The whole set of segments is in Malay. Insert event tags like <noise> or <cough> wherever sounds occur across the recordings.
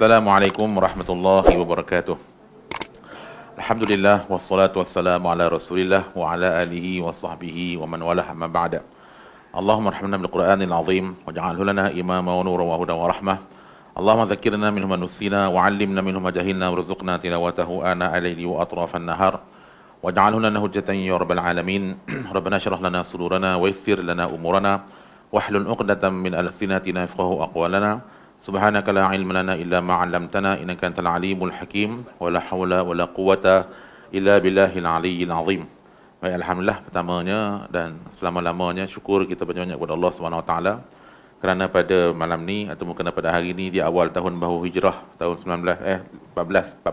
السلام عليكم ورحمة الله وبركاته الحمد لله والصلاة والسلام على رسول الله وعلى آله وصحبه ومن والاه ما بعد اللهم ارحمنا بالقرآن العظيم واجعله لنا إماما ونورا وهدى ورحمة اللهم ذكرنا منه ما نسينا وعلمنا منه ما جهلنا وارزقنا تلاوته آناء الليل وأطراف النهار واجعله لنا هجة يا رب العالمين <clears throat> ربنا اشرح لنا صدورنا ويسر لنا أمورنا واحلل عقدة من ألسنتنا يفقهوا أقوالنا سبحانك لا علم لنا Illa ما علمتنا إنك أنت العليم الحكيم ولا حول ولا قوة إلا بالله العلي العظيم Baik, Alhamdulillah pertamanya dan selama-lamanya syukur kita banyak-banyak kepada Allah SWT kerana pada malam ni atau mungkin pada hari ni di awal tahun baru hijrah tahun 19 eh 1446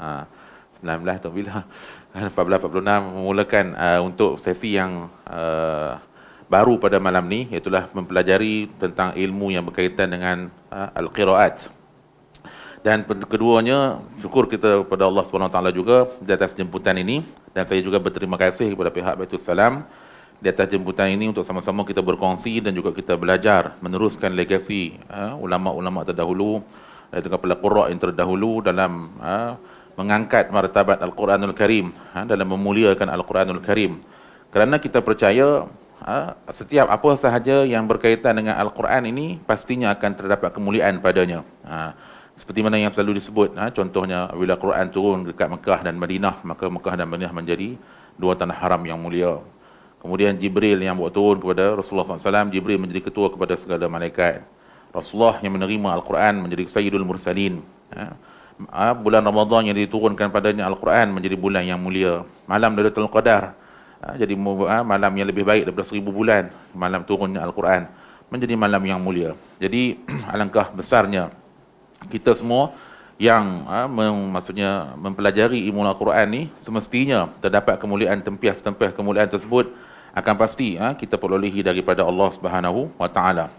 ah 19 tahun bila 1446 <laughs> memulakan uh, untuk sesi yang uh, baru pada malam ni iaitu mempelajari tentang ilmu yang berkaitan dengan uh, al-qiraat. Dan keduanya syukur kita kepada Allah Swt juga di atas jemputan ini dan saya juga berterima kasih kepada pihak Baitul Salam di atas jemputan ini untuk sama-sama kita berkongsi dan juga kita belajar meneruskan legasi uh, ulama-ulama terdahulu iaitu kepala qurra yang terdahulu dalam uh, mengangkat martabat Al-Quranul Karim uh, dalam memuliakan Al-Quranul Karim kerana kita percaya Ha? setiap apa sahaja yang berkaitan dengan Al-Quran ini pastinya akan terdapat kemuliaan padanya. Ha? Seperti mana yang selalu disebut, ha? contohnya bila Quran turun dekat Mekah dan Madinah, maka Mekah dan Madinah menjadi dua tanah haram yang mulia. Kemudian Jibril yang buat turun kepada Rasulullah SAW, Jibril menjadi ketua kepada segala malaikat. Rasulullah yang menerima Al-Quran menjadi Sayyidul Mursalin. Bulan Ramadhan yang diturunkan padanya Al-Quran menjadi bulan yang mulia. Malam dari Qadar, Qadar, Ha, jadi ha, malam yang lebih baik daripada seribu bulan malam turunnya Al-Quran menjadi malam yang mulia jadi <clears throat> alangkah besarnya kita semua yang ha, maksudnya mempelajari ilmu Al-Quran ni semestinya terdapat kemuliaan tempias-tempias kemuliaan tersebut akan pasti kita perolehi daripada Allah Subhanahu wa taala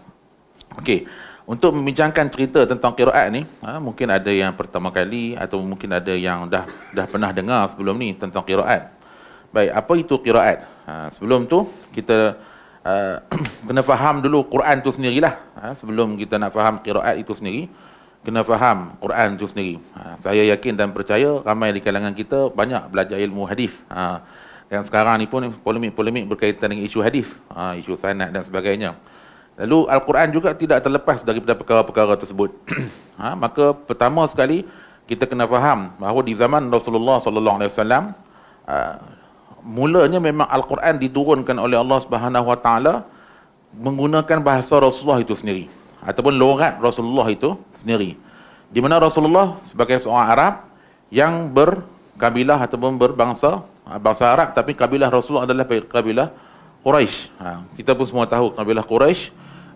okey untuk membincangkan cerita tentang qiraat ni mungkin ada yang pertama kali atau mungkin ada yang dah dah pernah dengar sebelum ni tentang qiraat Baik, apa itu qiraat? Ha, sebelum tu kita uh, <clears throat> kena faham dulu Quran tu sendirilah. Ha, sebelum kita nak faham qiraat itu sendiri, kena faham Quran tu sendiri. Ha, saya yakin dan percaya ramai di kalangan kita banyak belajar ilmu hadis. Ha, yang sekarang ni pun polemik-polemik berkaitan dengan isu hadis, ha, isu sanad dan sebagainya. Lalu Al-Quran juga tidak terlepas daripada perkara-perkara tersebut. <clears throat> ha, maka pertama sekali kita kena faham bahawa di zaman Rasulullah sallallahu alaihi wasallam ha, mulanya memang Al-Quran diturunkan oleh Allah Subhanahu Wa Taala menggunakan bahasa Rasulullah itu sendiri ataupun logat Rasulullah itu sendiri. Di mana Rasulullah sebagai seorang Arab yang berkabilah ataupun berbangsa ha, bangsa Arab tapi kabilah Rasulullah adalah kabilah Quraisy. Ha, kita pun semua tahu kabilah Quraisy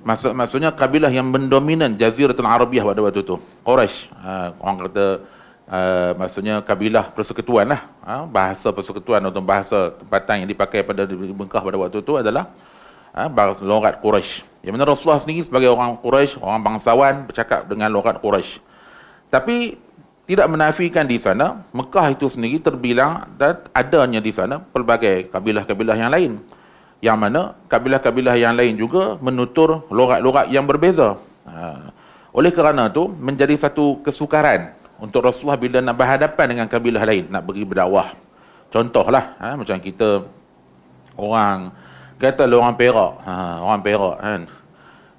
maksud maksudnya kabilah yang mendominan Jaziratul Arabiah pada waktu itu. Quraisy. Ha, orang kata Uh, maksudnya kabilah persekutuan lah ha? bahasa persekutuan atau bahasa tempatan yang dipakai pada di Mekah pada waktu itu adalah ha? bahasa logat Quraisy. Yang mana Rasulullah sendiri sebagai orang Quraisy, orang bangsawan bercakap dengan logat Quraisy. Tapi tidak menafikan di sana Mekah itu sendiri terbilang dan adanya di sana pelbagai kabilah-kabilah yang lain. Yang mana kabilah-kabilah yang lain juga menutur logat-logat yang berbeza. Ha? Oleh kerana itu menjadi satu kesukaran untuk Rasulullah bila nak berhadapan dengan kabilah lain nak pergi berdakwah contohlah ha, macam kita orang kata lah orang Perak ha, orang Perak kan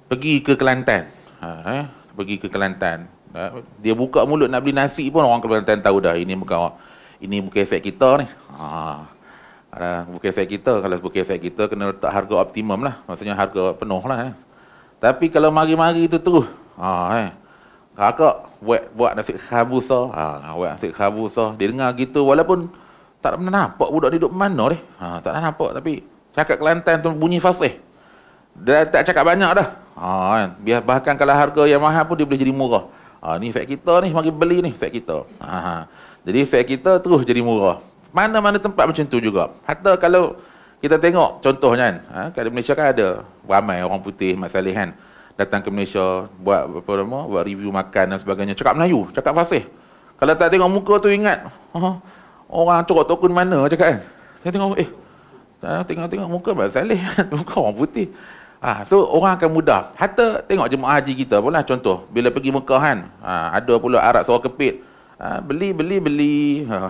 pergi ke Kelantan ha, eh, pergi ke Kelantan ha, dia buka mulut nak beli nasi pun orang Kelantan tahu dah ini bukan orang, ini bukan efek kita ni ha, ha bukan efek kita kalau bukan efek kita kena letak harga optimum lah maksudnya harga penuh lah eh. tapi kalau mari-mari tu terus ha, eh. kakak buat buat nasi khabus ah ha, buat nasi khabus dia dengar gitu walaupun tak pernah nampak budak duduk mana dia ha, tak pernah nampak tapi cakap Kelantan tu bunyi fasih eh. dia tak cakap banyak dah ha, kan? biar bahkan kalau harga yang mahal pun dia boleh jadi murah ha, ni fat kita ni mari beli ni fat kita ha, ha. jadi fat kita terus jadi murah mana-mana tempat macam tu juga hatta kalau kita tengok contohnya kan ha, kat Malaysia kan ada ramai orang putih masalah kan datang ke Malaysia buat apa nama buat review makan dan sebagainya cakap Melayu cakap fasih kalau tak tengok muka tu ingat oh orang tu tokun mana cakap kan saya tengok eh tengok-tengok muka Pak Saleh <laughs> muka orang putih Ah, ha, so orang akan mudah. Hatta tengok jemaah haji kita pula contoh. Bila pergi Mekah kan, ha, ada pula Arab suara kepit. Ha, beli, beli, beli. Ha,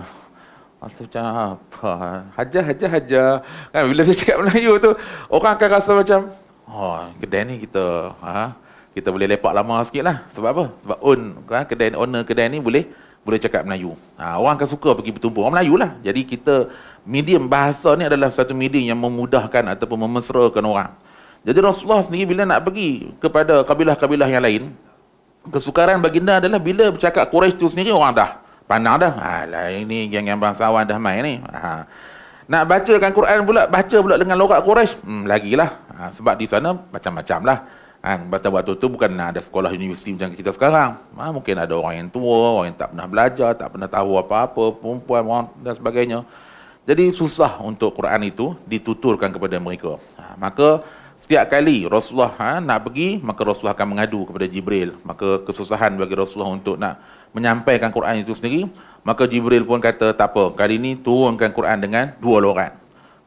Masa macam ha, apa? Hajar, hajar, hajar. Kan, bila dia cakap Melayu tu, orang akan rasa macam, Oh, kedai ni kita ha, kita boleh lepak lama sikit lah. Sebab apa? Sebab own, ha, kedai, owner kedai ni boleh boleh cakap Melayu. Ha, orang akan suka pergi bertumpu. Orang Melayu lah. Jadi kita, medium bahasa ni adalah satu medium yang memudahkan ataupun memesrakan orang. Jadi Rasulullah sendiri bila nak pergi kepada kabilah-kabilah yang lain, kesukaran baginda adalah bila bercakap Quraisy tu sendiri orang dah pandang dah. lah ini geng yang bangsawan dah main ni. Ha. Nak kan Quran pula, baca pula dengan lorak Quraisy. Hmm, lagilah. Ha, sebab di sana macam-macam lah. Ha, bata waktu tu bukan ada sekolah universiti macam kita sekarang. Ha, mungkin ada orang yang tua, orang yang tak pernah belajar, tak pernah tahu apa-apa, perempuan orang dan sebagainya. Jadi susah untuk Quran itu dituturkan kepada mereka. Ha, maka setiap kali Rasulullah ha, nak pergi, maka Rasulullah akan mengadu kepada Jibril. Maka kesusahan bagi Rasulullah untuk nak menyampaikan Quran itu sendiri, maka Jibril pun kata, tak apa, kali ini turunkan Quran dengan dua lorat.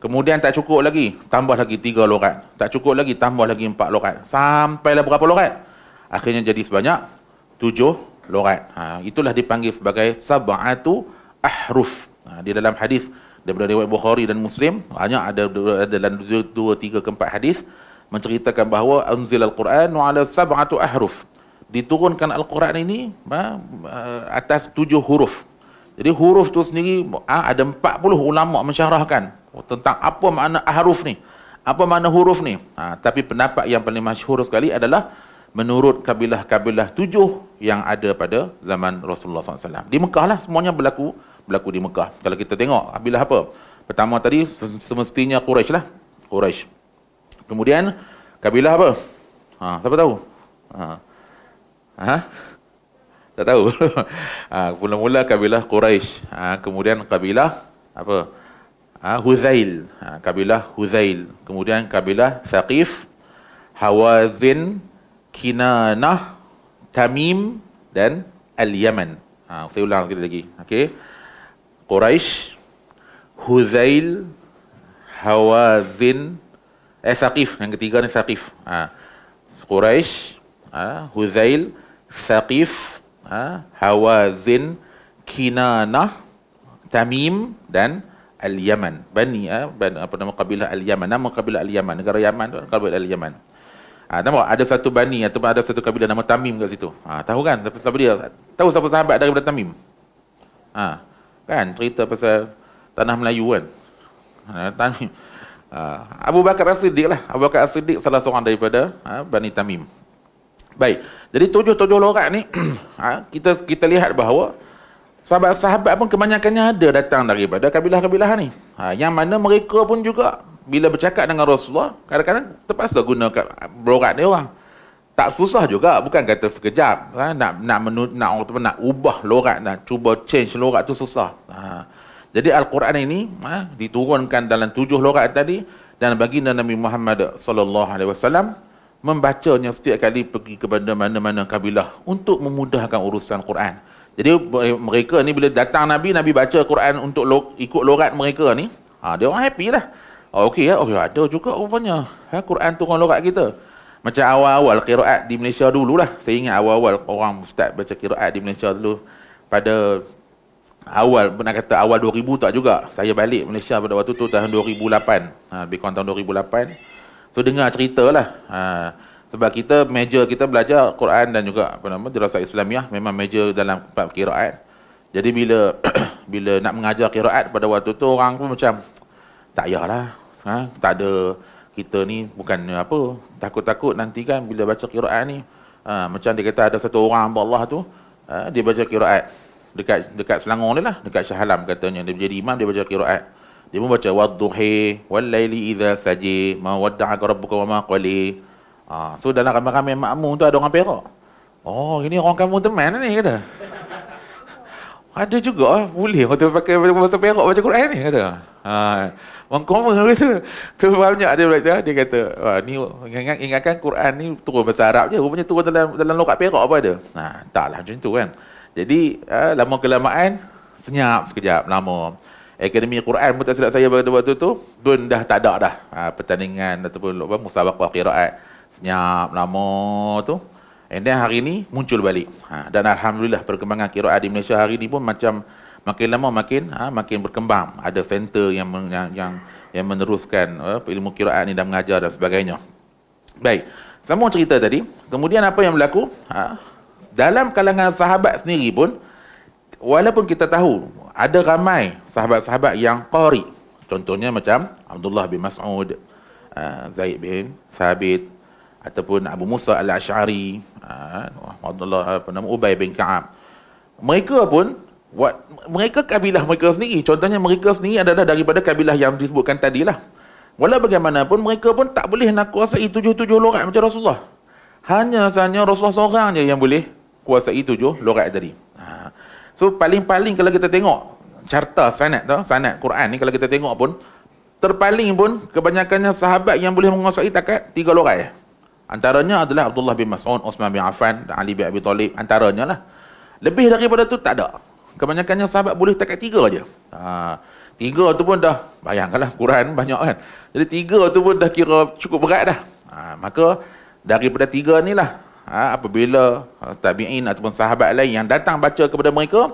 Kemudian tak cukup lagi, tambah lagi tiga lorat. Tak cukup lagi, tambah lagi empat lorat. Sampailah berapa lorat? Akhirnya jadi sebanyak tujuh lorat. Ha, itulah dipanggil sebagai sab'atu ahruf. Ha, di dalam hadis daripada riwayat Bukhari dan Muslim, banyak ada, dalam dua, dua, tiga, keempat hadis, menceritakan bahawa anzil al-Quran wa ala sab'atu ahruf diturunkan Al-Quran ini atas tujuh huruf. Jadi huruf tu sendiri ha, ada empat puluh ulama mensyarahkan oh, tentang apa makna ahruf ni. Apa makna huruf ni? Ha, tapi pendapat yang paling masyhur sekali adalah menurut kabilah-kabilah tujuh yang ada pada zaman Rasulullah SAW. Di Mekah lah semuanya berlaku berlaku di Mekah. Kalau kita tengok kabilah apa? Pertama tadi semestinya Quraisy lah. Quraisy. Kemudian kabilah apa? Ha, siapa tahu? Ha. Ha? Tak tahu. <laughs> ha, mula-mula kabilah Quraisy. Ha, kemudian kabilah apa? Ha, Huzail. Ha, kabilah Huzail. Kemudian kabilah Saqif, Hawazin, Kinanah, Tamim dan Al-Yaman. Ha, saya ulang sekali lagi. Okey. Quraisy, Huzail, Hawazin, eh Saqif yang ketiga ni Saqif. Ha. Quraisy, ha, Huzail, Saqif, ha, Hawazin, Kinanah, Tamim dan Al-Yaman. Bani ha, ben, apa nama kabilah Al-Yaman? Nama kabilah Al-Yaman, negara Yaman tu kabilah Al-Yaman. Ha, nampak ada satu bani atau ada satu kabilah nama Tamim kat situ. Ha, tahu kan siapa, siapa dia? Tahu siapa sahabat daripada Tamim? Ha, kan cerita pasal tanah Melayu kan. Ha, Tamim. Ha, Abu Bakar As-Siddiq lah. Abu Bakar As-Siddiq salah seorang daripada ha, Bani Tamim. Baik. Jadi tujuh-tujuh lorat ni ha, <clears throat> kita kita lihat bahawa sahabat-sahabat pun kebanyakannya ada datang daripada kabilah-kabilah ni. Ha, yang mana mereka pun juga bila bercakap dengan Rasulullah kadang-kadang terpaksa guna lorat ni orang. Tak susah juga bukan kata sekejap ha, nak nak menu, nak nak, nak ubah lorat nak cuba change lorat tu susah. Ha. Jadi Al-Quran ini ha, diturunkan dalam tujuh lorat tadi dan baginda Nabi Muhammad sallallahu alaihi wasallam membacanya setiap kali pergi kepada mana-mana kabilah untuk memudahkan urusan Quran. Jadi eh, mereka ni bila datang Nabi, Nabi baca Quran untuk lo, ikut lorat mereka ni, ha, dia orang happy lah. Oh, okey ya, okay ada juga rupanya. Ha, Quran turun lorat kita. Macam awal-awal kiraat di Malaysia dulu lah. Saya ingat awal-awal orang ustaz baca kiraat di Malaysia dulu pada awal, nak kata awal 2000 tak juga. Saya balik Malaysia pada waktu tu tahun 2008. Ha, lebih kurang tahun 2008. So dengar cerita lah. Ha. Sebab kita major kita belajar Quran dan juga apa nama dirasat Islamiah memang major dalam bab qiraat. Jadi bila <clears throat> bila nak mengajar qiraat pada waktu tu orang pun macam tak yahlah. Ha, tak ada kita ni bukan apa takut-takut nanti kan bila baca qiraat ni ha, macam dia kata ada satu orang hamba Allah tu ha, dia baca qiraat dekat dekat Selangor ni lah dekat Shah Alam katanya dia jadi imam dia baca qiraat. Dia pun baca wadduhi walaili idza saji ma wadda'aka rabbuka wama qali. Ah, so dalam ramai-ramai makmum tu ada orang Perak. Oh, ini orang kamu teman ni kata. Ada juga boleh kau pakai bahasa Perak baca Quran ni kata. Ha. Orang kamu <laughs> kata tu banyak dia kata dia kata ah, ni ingat ingatkan Quran ni turun bahasa Arab je rupanya turun dalam dalam lokat Perak apa ada. Nah, taklah macam tu kan. Jadi ah, lama kelamaan senyap sekejap lama. Akademi Quran pun tak silap saya pada waktu tu pun dah tak ada dah ha, pertandingan ataupun apa musabak qiraat senyap lama tu and then hari ni muncul balik ha, dan alhamdulillah perkembangan qiraat di Malaysia hari ni pun macam makin lama makin ha, makin berkembang ada center yang yang yang, yang meneruskan apa, eh, ilmu qiraat ni dan mengajar dan sebagainya baik sama cerita tadi kemudian apa yang berlaku ha, dalam kalangan sahabat sendiri pun walaupun kita tahu ada ramai sahabat-sahabat yang qari contohnya macam Abdullah bin Mas'ud ah, Zaid bin Thabit ataupun Abu Musa al-Ash'ari ah, Abdullah apa nama Ubay bin Ka'ab mereka pun what, mereka kabilah mereka sendiri contohnya mereka sendiri adalah daripada kabilah yang disebutkan tadi lah. walau bagaimanapun mereka pun tak boleh nak kuasai tujuh-tujuh lorat macam Rasulullah hanya sahaja Rasulullah seorang je yang boleh kuasai tujuh lorat tadi So paling-paling kalau kita tengok carta sanad tu, sanad Quran ni kalau kita tengok pun terpaling pun kebanyakannya sahabat yang boleh menguasai takat tiga lorai. Antaranya adalah Abdullah bin Mas'ud, Osman bin Affan, dan Ali bin Abi Talib, antaranya lah. Lebih daripada tu tak ada. Kebanyakannya sahabat boleh takat tiga aja Ha, tiga tu pun dah, bayangkanlah Quran banyak kan. Jadi tiga tu pun dah kira cukup berat dah. Ha, maka daripada tiga ni lah ha, apabila ha, tabi'in ataupun sahabat lain yang datang baca kepada mereka,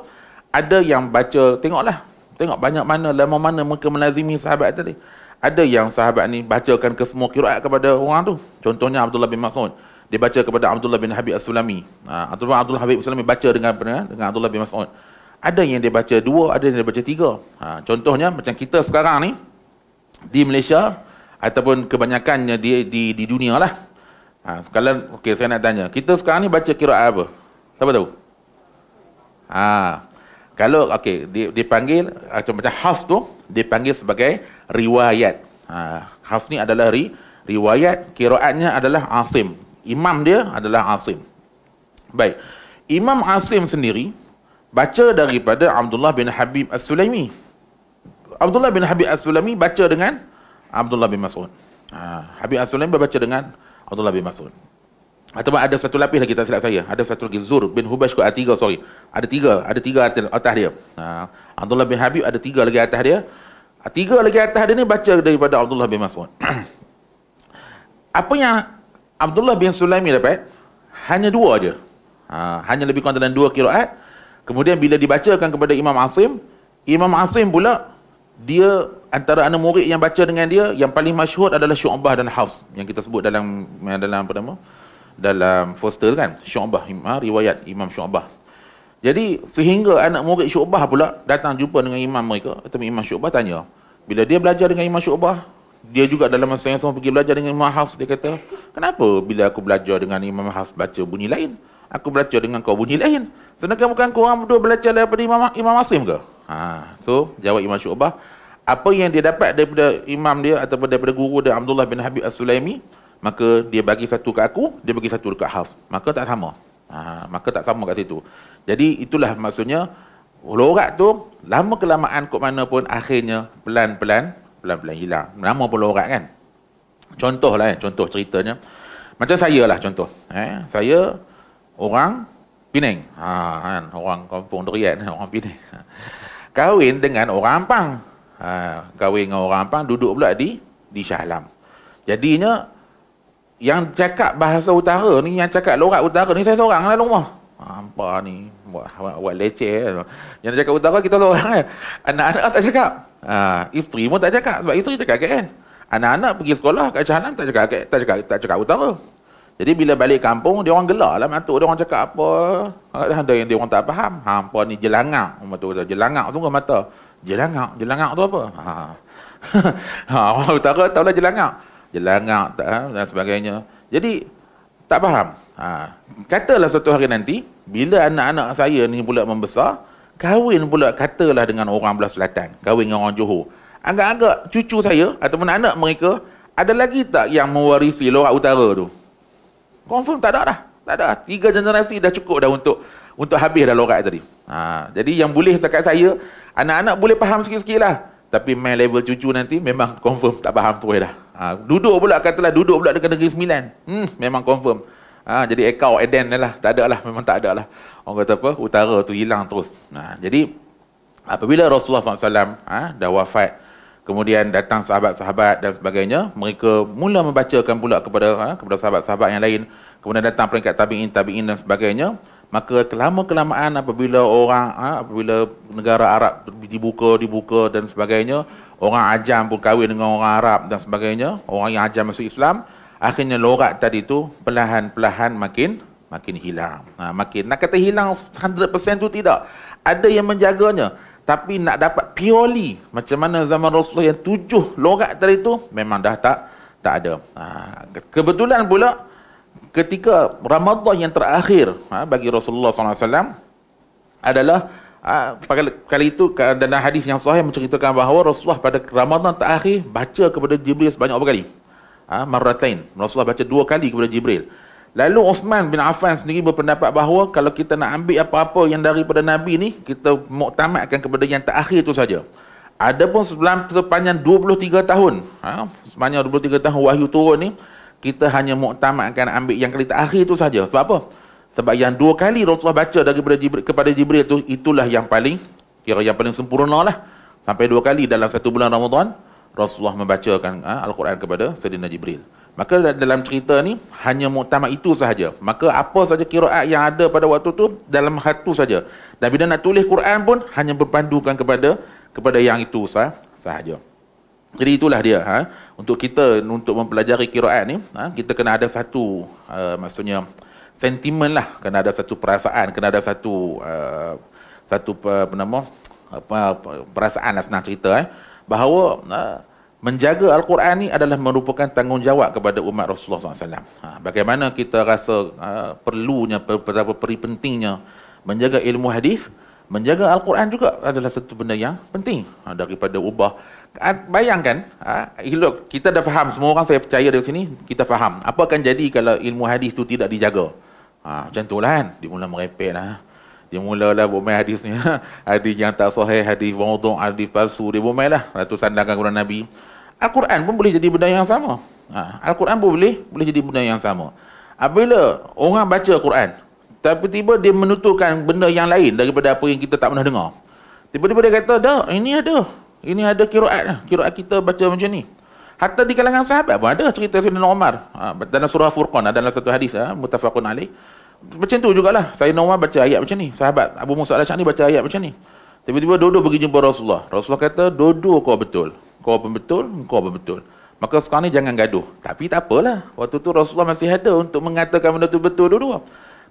ada yang baca, tengoklah. Tengok banyak mana, lama mana mereka melazimi sahabat tadi. Ada yang sahabat ni bacakan ke semua kiraat kepada orang tu. Contohnya Abdullah bin Mas'ud. Dia baca kepada Abdullah bin Habib As-Sulami. Ha, ataupun Abdullah Habib As-Sulami baca dengan, dengan Abdullah bin Mas'ud. Ada yang dia baca dua, ada yang dia baca tiga. Ha, contohnya macam kita sekarang ni, di Malaysia, ataupun kebanyakannya di, di, di dunia lah. Ha, sekalian, okey saya nak tanya. Kita sekarang ni baca kira apa? Siapa tahu? Ha, kalau okay dipanggil ah, macam macam has tu dipanggil sebagai riwayat. Ha, has ni adalah ri, riwayat, kiraatnya adalah asim. Imam dia adalah asim. Baik. Imam Asim sendiri baca daripada Abdullah bin Habib As-Sulaimi. Abdullah bin Habib As-Sulaimi baca dengan Abdullah bin Mas'ud. Ha, Habib As-Sulaimi baca dengan Abdullah bin Mas'ud. Ataupun ada satu lapis lagi tak silap saya. Ada satu lagi Zur bin Hubash kot tiga sorry. Ada tiga, ada tiga atas, atas dia. Ha. Abdullah bin Habib ada tiga lagi atas dia. Ha, tiga lagi atas dia ni baca daripada Abdullah bin Mas'ud. <clears throat> Apa yang Abdullah bin Sulaimi dapat? Hanya dua je. Ha. hanya lebih kurang dalam dua kiraat. Kemudian bila dibacakan kepada Imam Asim, Imam Asim pula dia antara anak murid yang baca dengan dia yang paling masyhur adalah Syu'bah dan Hafs yang kita sebut dalam dalam apa nama dalam Foster kan Syu'bah ha, riwayat Imam Syu'bah jadi sehingga anak murid Syu'bah pula datang jumpa dengan imam mereka atau imam Syu'bah tanya bila dia belajar dengan imam Syu'bah dia juga dalam masa yang sama pergi belajar dengan Imam Hafs dia kata kenapa bila aku belajar dengan Imam Hafs baca bunyi lain aku belajar dengan kau bunyi lain sedangkan bukan kau orang berdua belajar daripada Imam Imam Asim ke Ha, so jawab Imam Syu'bah, apa yang dia dapat daripada imam dia ataupun daripada guru dia Abdullah bin Habib As-Sulaimi, maka dia bagi satu kat aku, dia bagi satu dekat Hafs. Maka tak sama. Ha, maka tak sama kat situ. Jadi itulah maksudnya lorat tu lama kelamaan kot mana pun akhirnya pelan-pelan pelan-pelan hilang. Nama pun lorat kan. Contohlah eh, contoh ceritanya. Macam saya lah contoh. Eh, saya orang Pening. Ha, kan? orang kampung Derian, <laughs> orang Pening kahwin dengan orang Ampang. Ha, kahwin dengan orang Ampang, duduk pula di di Alam. Jadinya, yang cakap bahasa utara ni, yang cakap lorak utara ni, saya seorang lah rumah. Apa ni? Buat, buat, buat leceh. Kan? Yang cakap utara, kita seorang kan? Anak-anak tak cakap. Ha, isteri pun tak cakap. Sebab isteri cakap kan. Anak-anak pergi sekolah kat Syahlam, tak cakap, tak cakap, tak cakap, tak cakap utara. Jadi bila balik kampung, dia orang gelar lah matuk. Dia orang cakap apa? Ada ah, yang dia orang tak faham. Ha, hampa ni jelangak. Matuk kata, jelangak tunggu mata. Jelangak? Jelangak tu apa? Ha. <laughs> ha, orang utara tahu lah jelangak. Jelangak tak, ha, dan sebagainya. Jadi, tak faham. Ha. Katalah satu hari nanti, bila anak-anak saya ni pula membesar, kahwin pula katalah dengan orang belah selatan. Kahwin dengan orang Johor. Agak-agak cucu saya ataupun anak mereka, ada lagi tak yang mewarisi lorak utara tu? Confirm tak ada dah. Tak ada. Tiga generasi dah cukup dah untuk untuk habis dah lorat tadi. Ha, jadi yang boleh dekat saya, anak-anak boleh faham sikit-sikit lah. Tapi main level cucu nanti memang confirm tak faham tu dah. Ha, duduk pula katalah duduk pula dengan negeri sembilan. Hmm, memang confirm. Ha, jadi ekau Eden lah. Tak ada lah. Memang tak ada lah. Orang kata apa? Utara tu hilang terus. Ha, jadi apabila Rasulullah SAW ha, dah wafat, kemudian datang sahabat-sahabat dan sebagainya mereka mula membacakan pula kepada ha, kepada sahabat-sahabat yang lain kemudian datang peringkat tabiin tabiin dan sebagainya maka kelama kelamaan apabila orang ha, apabila negara Arab dibuka dibuka dan sebagainya orang ajam pun kahwin dengan orang Arab dan sebagainya orang yang ajam masuk Islam akhirnya lorak tadi tu perlahan-perlahan makin makin hilang ha, makin nak kata hilang 100% tu tidak ada yang menjaganya tapi nak dapat purely macam mana zaman Rasulullah yang tujuh logat tadi tu memang dah tak tak ada. Ha, kebetulan pula ketika Ramadhan yang terakhir ha, bagi Rasulullah SAW adalah ha, kali itu dalam hadis yang sahih menceritakan bahawa Rasulullah pada Ramadhan terakhir baca kepada Jibril sebanyak berapa kali? Ha, maratain. Rasulullah baca dua kali kepada Jibril. Lalu Osman bin Affan sendiri berpendapat bahawa kalau kita nak ambil apa-apa yang daripada Nabi ni, kita muktamadkan kepada yang terakhir itu saja. Adapun sepanjang 23 tahun, ha, sepanjang 23 tahun wahyu turun ni, kita hanya muktamadkan ambil yang kali terakhir itu saja. Sebab apa? Sebab yang dua kali Rasulullah baca daripada Jibril, kepada Jibril itu, itulah yang paling, kira yang paling sempurna lah. Sampai dua kali dalam satu bulan Ramadan, Rasulullah membacakan ha, Al-Quran kepada Sayyidina Jibril. Maka dalam cerita ni hanya muktamad itu sahaja. Maka apa saja kiraat yang ada pada waktu tu dalam satu saja. Dan bila nak tulis Quran pun hanya berpandukan kepada kepada yang itu sah, sahaja. Jadi itulah dia ha? untuk kita untuk mempelajari kiraat ni ha? kita kena ada satu uh, maksudnya sentimen lah kena ada satu perasaan kena ada satu uh, satu apa, apa nama apa, perasaan lah senang cerita eh? bahawa uh, menjaga Al-Quran ni adalah merupakan tanggungjawab kepada umat Rasulullah SAW. Ha, bagaimana kita rasa ha, perlunya, betapa per, peri pentingnya menjaga ilmu hadis, menjaga Al-Quran juga adalah satu benda yang penting ha, daripada ubah. Ha, bayangkan, ha, kita dah faham, semua orang saya percaya dari sini, kita faham. Apa akan jadi kalau ilmu hadis tu tidak dijaga? Ha, macam tu lah kan, dia mula merepek lah. Dia mula lah buat hadis ni. <laughs> hadis yang tak sahih, hadis wadu, hadis palsu. Dia buat lah. Ratusan dagang kepada Nabi. Al-Quran pun boleh jadi benda yang sama. Ha, Al-Quran pun boleh boleh jadi benda yang sama. Apabila orang baca Al-Quran, tapi tiba dia menuturkan benda yang lain daripada apa yang kita tak pernah dengar. Tiba-tiba dia kata, dah, ini ada. Ini ada kiraat. Lah. Kiraat kita baca macam ni. Hatta di kalangan sahabat pun ada cerita Sayyidina Umar. Ha, dalam surah Furqan, dalam satu hadis, ha, mutafakun alih. Macam tu jugalah. Sayyidina Umar baca ayat macam ni. Sahabat Abu Musa al-Syani baca ayat macam ni. Tiba-tiba duduk pergi jumpa Rasulullah. Rasulullah kata, duduk kau betul kau apa betul, kau apa betul. Maka sekarang ni jangan gaduh. Tapi tak apalah. Waktu tu Rasulullah masih ada untuk mengatakan benda tu betul dulu.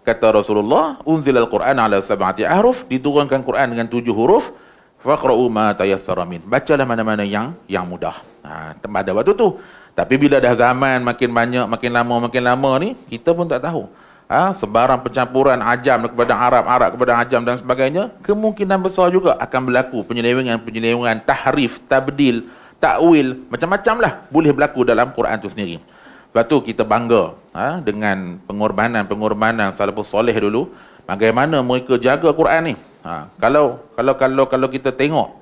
Kata Rasulullah, unzil al-Quran ala sabati ahruf, diturunkan Quran dengan tujuh huruf, faqra'u ma tayassara min. Bacalah mana-mana yang yang mudah. Ha, pada waktu tu. Tapi bila dah zaman makin banyak, makin lama, makin lama ni, kita pun tak tahu. Ha, sebarang pencampuran ajam kepada Arab, Arab kepada ajam dan sebagainya, kemungkinan besar juga akan berlaku penyelewengan-penyelewengan tahrif, tabdil, tabdil, takwil macam-macam lah boleh berlaku dalam Quran tu sendiri. Lepas tu kita bangga ha, dengan pengorbanan-pengorbanan salafus soleh dulu bagaimana mereka jaga Quran ni. Ha, kalau kalau kalau kalau kita tengok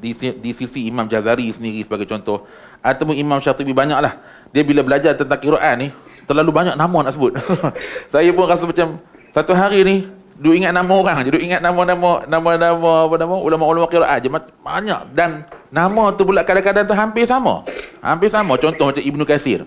di, di sisi Imam Jazari sendiri sebagai contoh atau Imam banyak lah. dia bila belajar tentang Quran ni terlalu banyak nama nak sebut. <laughs> Saya pun rasa macam satu hari ni duk ingat nama orang je, duk ingat nama-nama nama-nama apa nama ulama-ulama qiraat ah, je banyak dan nama tu pula kadang-kadang tu hampir sama. Hampir sama contoh macam Ibnu Kathir.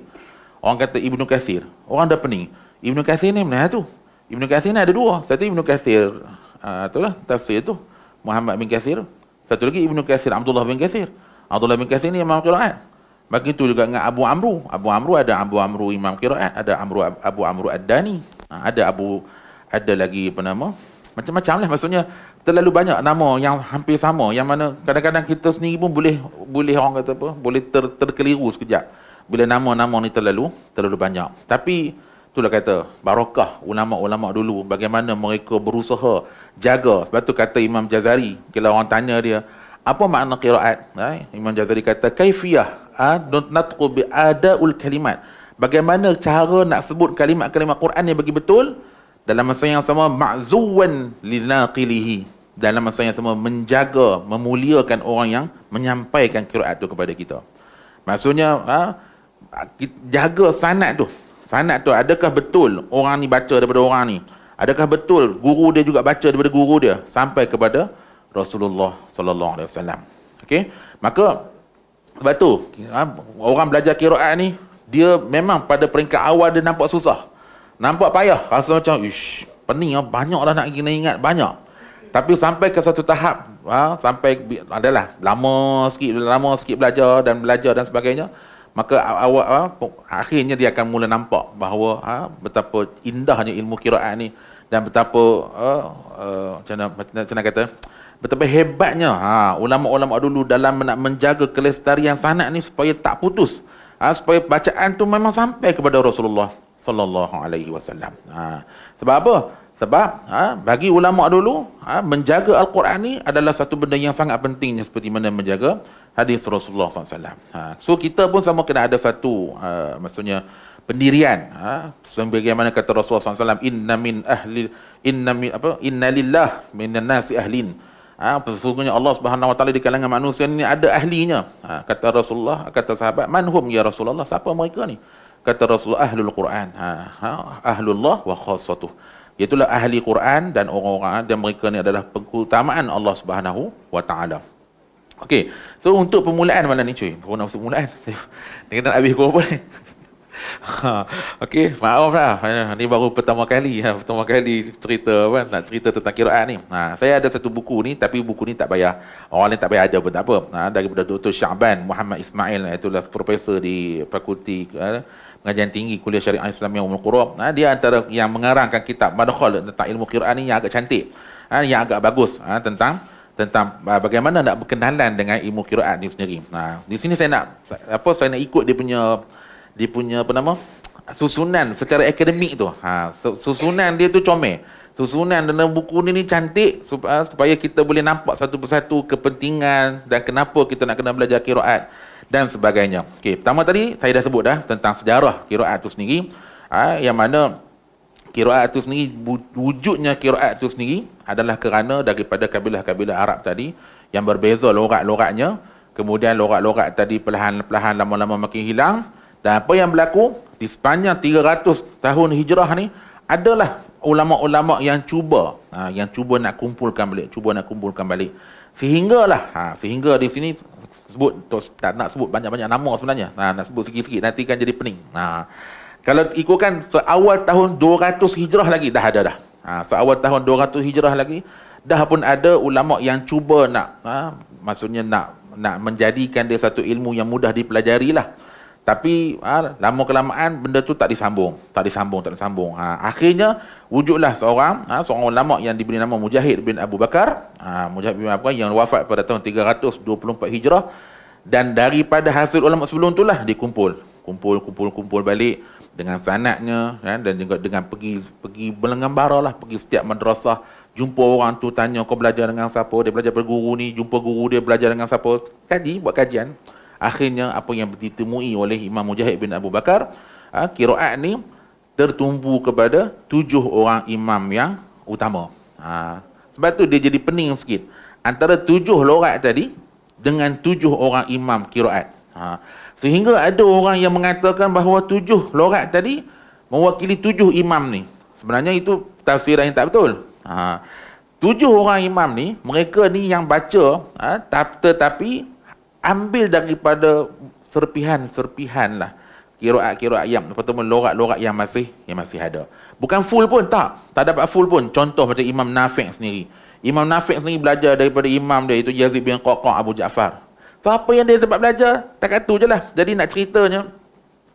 Orang kata Ibnu Kathir. Orang dah pening. Ibnu Kathir ni mana tu? Ibnu Kathir ni ada dua. Satu Ibnu Kathir uh, ah, tu lah tafsir tu Muhammad bin Kathir. Satu lagi Ibnu Kathir Abdullah bin Kathir. Abdullah bin Kathir ni imam qiraat. Begitu juga dengan Abu Amru. Abu Amru ada Abu Amru imam qiraat, ada Amru Abu Amru Ad-Dani. Ah, ada Abu, Amru ad Ada Abu ada lagi apa nama macam-macam lah maksudnya terlalu banyak nama yang hampir sama yang mana kadang-kadang kita sendiri pun boleh boleh orang kata apa boleh ter, terkeliru sekejap bila nama-nama ni terlalu terlalu banyak tapi itulah kata barakah ulama-ulama dulu bagaimana mereka berusaha jaga sebab tu kata Imam Jazari kalau orang tanya dia apa makna qiraat eh? Imam Jazari kata kaifiyah don't ah, natqu bi adaul kalimat bagaimana cara nak sebut kalimat-kalimat Quran yang bagi betul dalam masa yang sama ma'zuwan linaqilihi dalam masa yang sama menjaga memuliakan orang yang menyampaikan qiraat tu kepada kita maksudnya ha, jaga sanad tu sanad tu adakah betul orang ni baca daripada orang ni adakah betul guru dia juga baca daripada guru dia sampai kepada Rasulullah sallallahu alaihi wasallam okey maka sebab tu ha, orang belajar qiraat ni dia memang pada peringkat awal dia nampak susah Nampak payah. Rasa macam, ish, pening lah. Banyak lah nak kena ingat. Banyak. Tapi sampai ke satu tahap, ha, sampai adalah lama sikit, lama sikit belajar dan belajar dan sebagainya, maka awak ha, akhirnya dia akan mula nampak bahawa ha, betapa indahnya ilmu kiraat ni dan betapa ha, uh, macam mana, macam mana kata betapa hebatnya ha, ulama-ulama dulu dalam nak menjaga kelestarian sanak ni supaya tak putus ha, supaya bacaan tu memang sampai kepada Rasulullah sallallahu alaihi wasallam. Ha. Sebab apa? Sebab ha, bagi ulama dulu ha, menjaga Al-Quran ni adalah satu benda yang sangat pentingnya seperti mana menjaga hadis Rasulullah SAW. Ha, so kita pun sama kena ada satu ha, maksudnya pendirian ha, sebagaimana kata Rasulullah SAW inna min ahli inna min apa inna lillah minan nasi ahlin. Ha, sesungguhnya Allah Subhanahu Wa Taala di kalangan manusia ini ada ahlinya. Ha, kata Rasulullah, kata sahabat, manhum ya Rasulullah, siapa mereka ni? kata Rasulullah ahlul Quran ha, ha ahlullah wa khassatuh itulah ahli Quran dan orang-orang dan mereka ni adalah pengutamaan Allah Subhanahu wa taala okey so untuk permulaan malam ni cuy pun untuk permulaan <laughs> ni kena habis <laughs> kau apa ni Ha, okay, maaf lah. Ini baru pertama kali. Ha, pertama kali cerita apa, nak cerita tentang kiraan ni. Ha, saya ada satu buku ni, tapi buku ni tak bayar Orang lain tak bayar ada pun tak apa. Ha, daripada Dr. Syaban Muhammad Ismail, itulah profesor di fakulti. Ha, pengajian tinggi kuliah syariah Islam yang Umul kurab. Ha, dia antara yang mengarangkan kitab Madkhal tentang ilmu Quran ini yang agak cantik. Ha, yang agak bagus ha, tentang tentang ha, bagaimana nak berkenalan dengan ilmu Quran ni sendiri. Ha, di sini saya nak apa saya nak ikut dia punya dia punya apa nama? susunan secara akademik tu. Ha, susunan dia tu comel. Susunan dalam buku ni ni cantik ha, supaya kita boleh nampak satu persatu kepentingan dan kenapa kita nak kena belajar Quran dan sebagainya. Okey, pertama tadi saya dah sebut dah tentang sejarah qiraat itu sendiri. Ah yang mana qiraat itu sendiri wujudnya qiraat itu sendiri adalah kerana daripada kabilah-kabilah Arab tadi yang berbeza lorak-loraknya. Kemudian lorak-lorak tadi perlahan-lahan lama-lama makin hilang dan apa yang berlaku di sepanjang 300 tahun hijrah ni adalah ulama-ulama yang cuba ha, yang cuba nak kumpulkan balik, cuba nak kumpulkan balik. Sehinggalah, ha, sehingga di sini sebut tak nak sebut banyak-banyak nama sebenarnya. Nah, nak sebut sikit-sikit nanti kan jadi pening. Nah. Kalau ikutkan seawal tahun 200 Hijrah lagi dah ada dah. Ha, seawal tahun 200 Hijrah lagi dah pun ada ulama yang cuba nak ha, maksudnya nak nak menjadikan dia satu ilmu yang mudah dipelajari lah. Tapi ha, lama kelamaan benda tu tak disambung, tak disambung, tak disambung. Ha, akhirnya wujudlah seorang ha, seorang ulama yang diberi nama Mujahid bin Abu Bakar, ha, Mujahid bin Abu Bakar yang wafat pada tahun 324 Hijrah dan daripada hasil ulama sebelum lah dikumpul, kumpul, kumpul, kumpul balik dengan sanaknya kan, ha, dan juga dengan pergi pergi belengambara lah, pergi setiap madrasah jumpa orang tu tanya kau belajar dengan siapa dia belajar pada guru ni jumpa guru dia belajar dengan siapa kaji buat kajian akhirnya apa yang ditemui oleh Imam Mujahid bin Abu Bakar ha, ah, kiraat ni tertumpu kepada tujuh orang imam yang utama ha, sebab tu dia jadi pening sikit antara tujuh lorat tadi dengan tujuh orang imam kiraat ha, ah, sehingga ada orang yang mengatakan bahawa tujuh lorat tadi mewakili tujuh imam ni sebenarnya itu tafsiran yang tak betul ha, tujuh orang imam ni mereka ni yang baca ha, tetapi ambil daripada serpihan-serpihan lah. Kiraat-kiraat yang, lepas tu lorak-lorak yang masih yang masih ada. Bukan full pun, tak. Tak dapat full pun. Contoh macam Imam Nafiq sendiri. Imam Nafiq sendiri belajar daripada imam dia, itu Yazid bin Qaqa Abu Ja'far. So, apa yang dia sebab belajar, tak kata tu je lah. Jadi, nak ceritanya.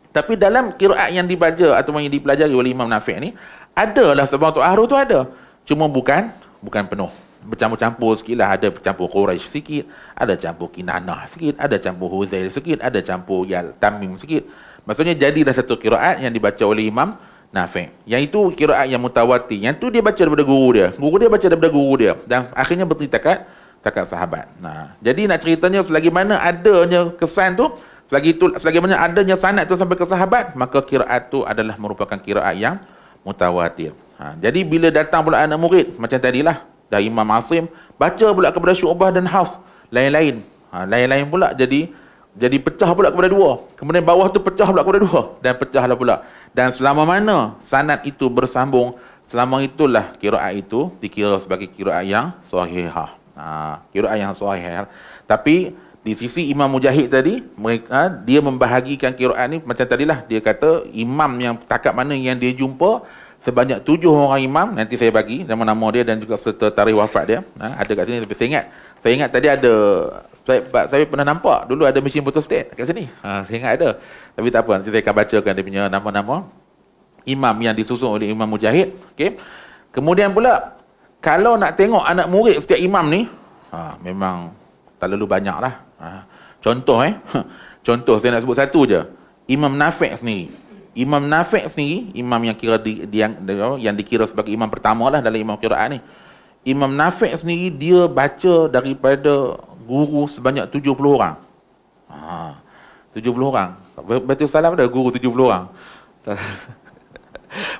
Tapi dalam kiraat yang dibaca atau yang dipelajari oleh Imam Nafiq ni, adalah sebab tu, Ahru tu ada. Cuma bukan, bukan penuh bercampur-campur sikit lah. Ada bercampur Quraisy sikit, ada campur Kinanah sikit, ada campur Huzail sikit, ada campur Yal Tamim sikit. Maksudnya jadilah satu kiraat yang dibaca oleh Imam Nafi'. Yang itu kiraat yang mutawati. Yang tu dia baca daripada guru dia. Guru dia baca daripada guru dia. Dan akhirnya bercerita kat, kat sahabat. Nah, jadi nak ceritanya selagi mana adanya kesan tu, selagi itu selagi mana adanya sanad tu sampai ke sahabat, maka kiraat tu adalah merupakan kiraat yang mutawatir. Ha, jadi bila datang pula anak murid macam tadilah dari Imam Asim baca pula kepada Syu'bah dan Hafs lain-lain ha, lain-lain pula jadi jadi pecah pula kepada dua kemudian bawah tu pecah pula kepada dua dan pecahlah pula dan selama mana sanad itu bersambung selama itulah kiraat itu dikira sebagai kiraat yang sahihah ha, kiraat yang sahihah tapi di sisi Imam Mujahid tadi mereka ha, dia membahagikan kiraat ni macam tadilah dia kata imam yang takat mana yang dia jumpa sebanyak tujuh orang imam nanti saya bagi nama-nama dia dan juga serta tarikh wafat dia ha, ada kat sini tapi saya ingat saya ingat tadi ada saya, saya pernah nampak dulu ada mesin photostat kat sini ha, saya ingat ada tapi tak apa nanti saya akan bacakan dia punya nama-nama imam yang disusun oleh imam mujahid okay. kemudian pula kalau nak tengok anak murid setiap imam ni ha, memang tak lalu banyak lah ha, contoh eh <laughs> contoh saya nak sebut satu je imam nafek sendiri Imam Nafi' sendiri, imam yang kira di, di yang, oh, yang dikira sebagai imam pertama lah dalam imam kiraan ni. Imam Nafi' sendiri dia baca daripada guru sebanyak 70 orang. Ha, 70 orang. Betul salah ada guru 70 orang. <laughs>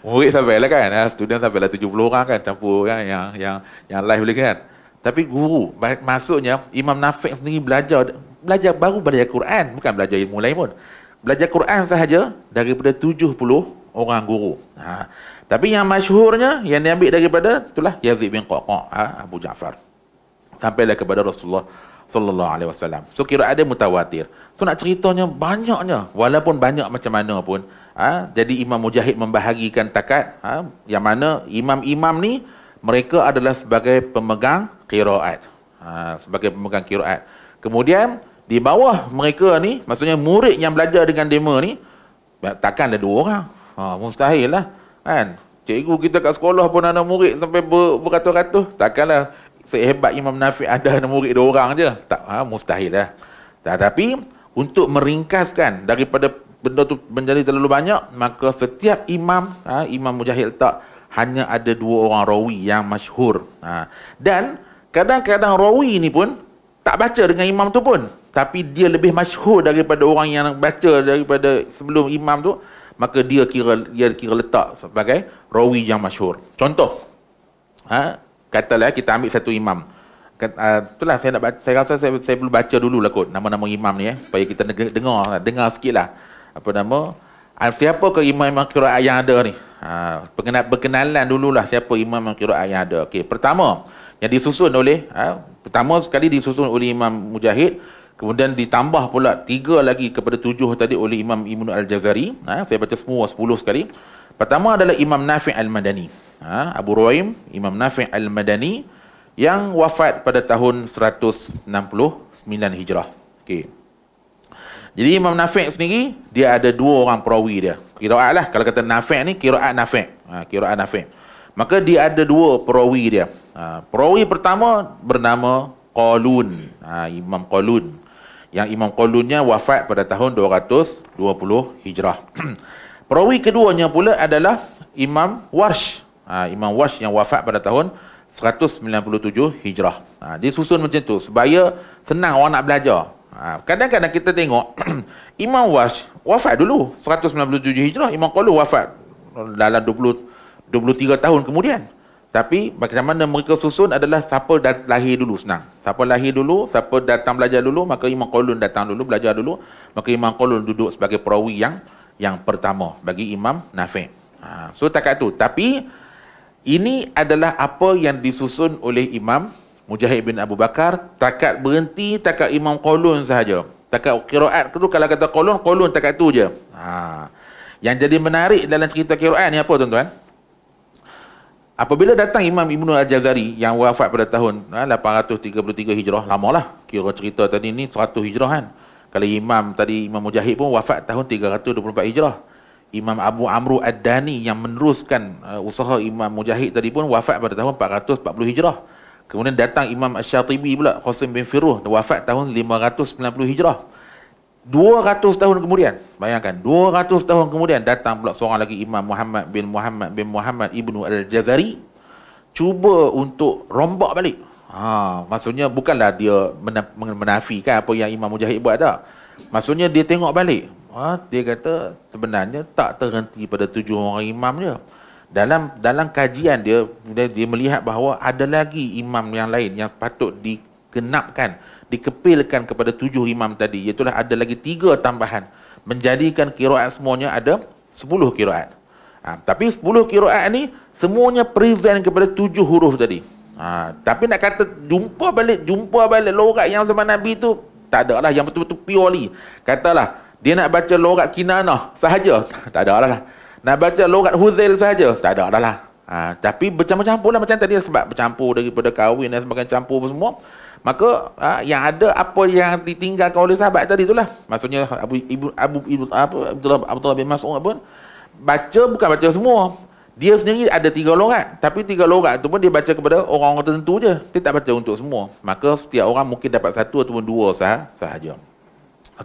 Murid sampai lah kan, ha, student sampai lah 70 orang kan campur kan yang yang yang live boleh kan. Tapi guru maksudnya Imam Nafi' sendiri belajar belajar baru belajar Quran bukan belajar ilmu lain pun belajar Quran sahaja daripada 70 orang guru. Ha. Tapi yang masyhurnya yang diambil daripada itulah Yazid bin Qaqa' ha, Abu Jaafar. Sampailah kepada Rasulullah sallallahu alaihi wasallam. So kira ada mutawatir. So nak ceritanya banyaknya walaupun banyak macam mana pun ha, jadi Imam Mujahid membahagikan takat ha, yang mana imam-imam ni mereka adalah sebagai pemegang qiraat. Ha, sebagai pemegang qiraat. Kemudian di bawah mereka ni, maksudnya murid yang belajar dengan mereka ni, ya, takkan ada dua orang. Ha, mustahil lah. Kan? Cikgu kita kat sekolah pun ada murid sampai beratus-ratus. Takkanlah sehebat Imam Nafi' ada ada murid dua orang je. Tak, ha, mustahil lah. Tetapi, untuk meringkaskan daripada benda tu menjadi terlalu banyak, maka setiap imam, ha, imam mujahid tak, hanya ada dua orang rawi yang masyhur. Ha. Dan, kadang-kadang rawi ni pun, tak baca dengan imam tu pun tapi dia lebih masyhur daripada orang yang baca daripada sebelum imam tu maka dia kira dia kira letak sebagai rawi yang masyhur contoh ha katalah kita ambil satu imam Kata, ha, uh, itulah saya nak baca, saya rasa saya, saya perlu baca dulu lah kot nama-nama imam ni eh, supaya kita dengar dengar sikit lah apa nama uh, siapa ke imam kira kiraat yang ada ni uh, berkenalan dululah siapa imam kira kiraat yang ada okay, pertama yang disusun oleh uh, pertama sekali disusun oleh Imam Mujahid kemudian ditambah pula tiga lagi kepada tujuh tadi oleh Imam Ibn Al-Jazari ha, saya baca semua sepuluh sekali pertama adalah Imam Nafi' Al-Madani ha, Abu Ruaim Imam Nafi' Al-Madani yang wafat pada tahun 169 Hijrah okay. jadi Imam Nafi' sendiri dia ada dua orang perawi dia kiraat lah kalau kata Nafi' ni kiraat Nafi' ha, kiraat Nafi' maka dia ada dua perawi dia Ha, perawi pertama bernama Qalun. Ha, Imam Qalun. Yang Imam Qalunnya wafat pada tahun 220 Hijrah. <clears throat> perawi keduanya pula adalah Imam Warsh. Ha, Imam Warsh yang wafat pada tahun 197 Hijrah. Ha, dia susun macam tu. Sebaya senang orang nak belajar. Ha, kadang-kadang kita tengok <clears throat> Imam Warsh wafat dulu. 197 Hijrah. Imam Qalun wafat dalam 20 23 tahun kemudian. Tapi bagaimana mereka susun adalah siapa dah lahir dulu senang. Siapa lahir dulu, siapa datang belajar dulu, maka Imam Qolun datang dulu belajar dulu, maka Imam Qolun duduk sebagai perawi yang yang pertama bagi Imam Nafi'. Ha, so tak tu. Tapi ini adalah apa yang disusun oleh Imam Mujahid bin Abu Bakar takat berhenti takat Imam Qolun sahaja. Takat kiraat tu kalau kata Qolun, Qolun takat tu je. Ha. Yang jadi menarik dalam cerita kiraat ni apa tuan-tuan? Apabila datang Imam Ibn Al-Jazari yang wafat pada tahun 833 eh, Hijrah, lama lah. kira cerita tadi ni 100 Hijrah kan. Kalau Imam tadi Imam Mujahid pun wafat tahun 324 Hijrah. Imam Abu Amru Ad-Dani yang meneruskan eh, usaha Imam Mujahid tadi pun wafat pada tahun 440 Hijrah. Kemudian datang Imam Asy-Syatibi pula, Qasim bin Firuh, wafat tahun 590 Hijrah. 200 tahun kemudian bayangkan 200 tahun kemudian datang pula seorang lagi Imam Muhammad bin Muhammad bin Muhammad ibnu al-Jazari cuba untuk rombak balik ha maksudnya bukanlah dia menafikan apa yang Imam Mujahid buat tak maksudnya dia tengok balik ha dia kata sebenarnya tak terhenti pada tujuh orang imam dia dalam dalam kajian dia dia melihat bahawa ada lagi imam yang lain yang patut dikenapkan dikepilkan kepada tujuh imam tadi iaitu ada lagi tiga tambahan menjadikan kiraat semuanya ada sepuluh kiraat ha, tapi sepuluh kiraat ni semuanya present kepada tujuh huruf tadi ha, tapi nak kata jumpa balik jumpa balik lorak yang sama Nabi tu tak ada lah yang betul-betul purely katalah dia nak baca lorak kinanah <laughs> lah lah. sahaja tak ada lah nak baca lorak huzail sahaja tak ada lah ha, tapi bercampur-campur lah macam tadi sebab bercampur daripada kahwin dan sebagainya campur semua maka ha, yang ada apa yang ditinggalkan oleh sahabat tadi itulah maksudnya Abu Ibu Abu Ibu apa Abdullah Abdullah bin Mas'ud pun baca bukan baca semua dia sendiri ada tiga lorat tapi tiga lorat tu pun dia baca kepada orang-orang tertentu je dia tak baca untuk semua maka setiap orang mungkin dapat satu atau dua sah sahaja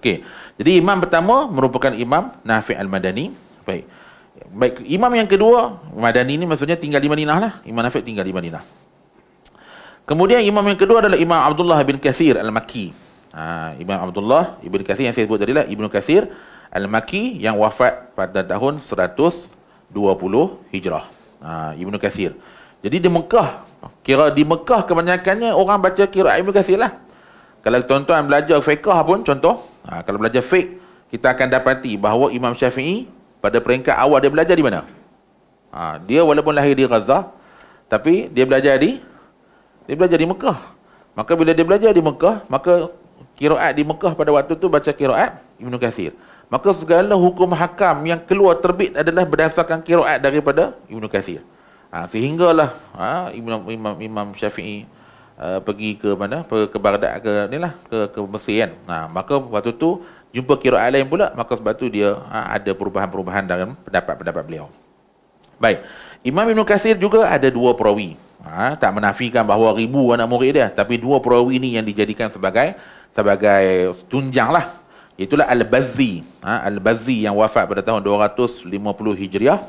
okey jadi imam pertama merupakan imam Nafi' al-Madani baik baik imam yang kedua Madani ni maksudnya tinggal di Madinah lah imam Nafi' tinggal di Madinah Kemudian imam yang kedua adalah Imam Abdullah bin Kathir Al-Makki. Ha, imam Abdullah bin Kathir yang saya sebut tadi lah, Ibn Kathir Al-Makki yang wafat pada tahun 120 Hijrah. Ha, Ibn Kathir. Jadi di Mekah, kira di Mekah kebanyakannya orang baca kira ibnu Kathir lah. Kalau tuan-tuan belajar fiqah pun contoh, ha, kalau belajar fiqh, kita akan dapati bahawa Imam Syafi'i pada peringkat awal dia belajar di mana? Ha, dia walaupun lahir di Gaza, tapi dia belajar di dia belajar di Mekah. Maka bila dia belajar di Mekah, maka kiraat di Mekah pada waktu tu baca kiraat Ibnu Kathir. Maka segala hukum hakam yang keluar terbit adalah berdasarkan kiraat daripada Ibnu Kathir. Ha, sehinggalah ha, Ibn, Imam, Imam Syafi'i uh, pergi ke mana? Pergi ke Baghdad ke ni lah, ke, ke Mesir kan. Ha, maka waktu tu jumpa kiraat lain pula, maka sebab tu dia ha, ada perubahan-perubahan dalam pendapat-pendapat beliau. Baik, Imam Ibn Kathir juga ada dua perawi. Ha, tak menafikan bahawa ribu anak murid dia tapi dua perawi ini yang dijadikan sebagai sebagai tunjang lah itulah Al-Bazzi ha, Al-Bazzi yang wafat pada tahun 250 Hijriah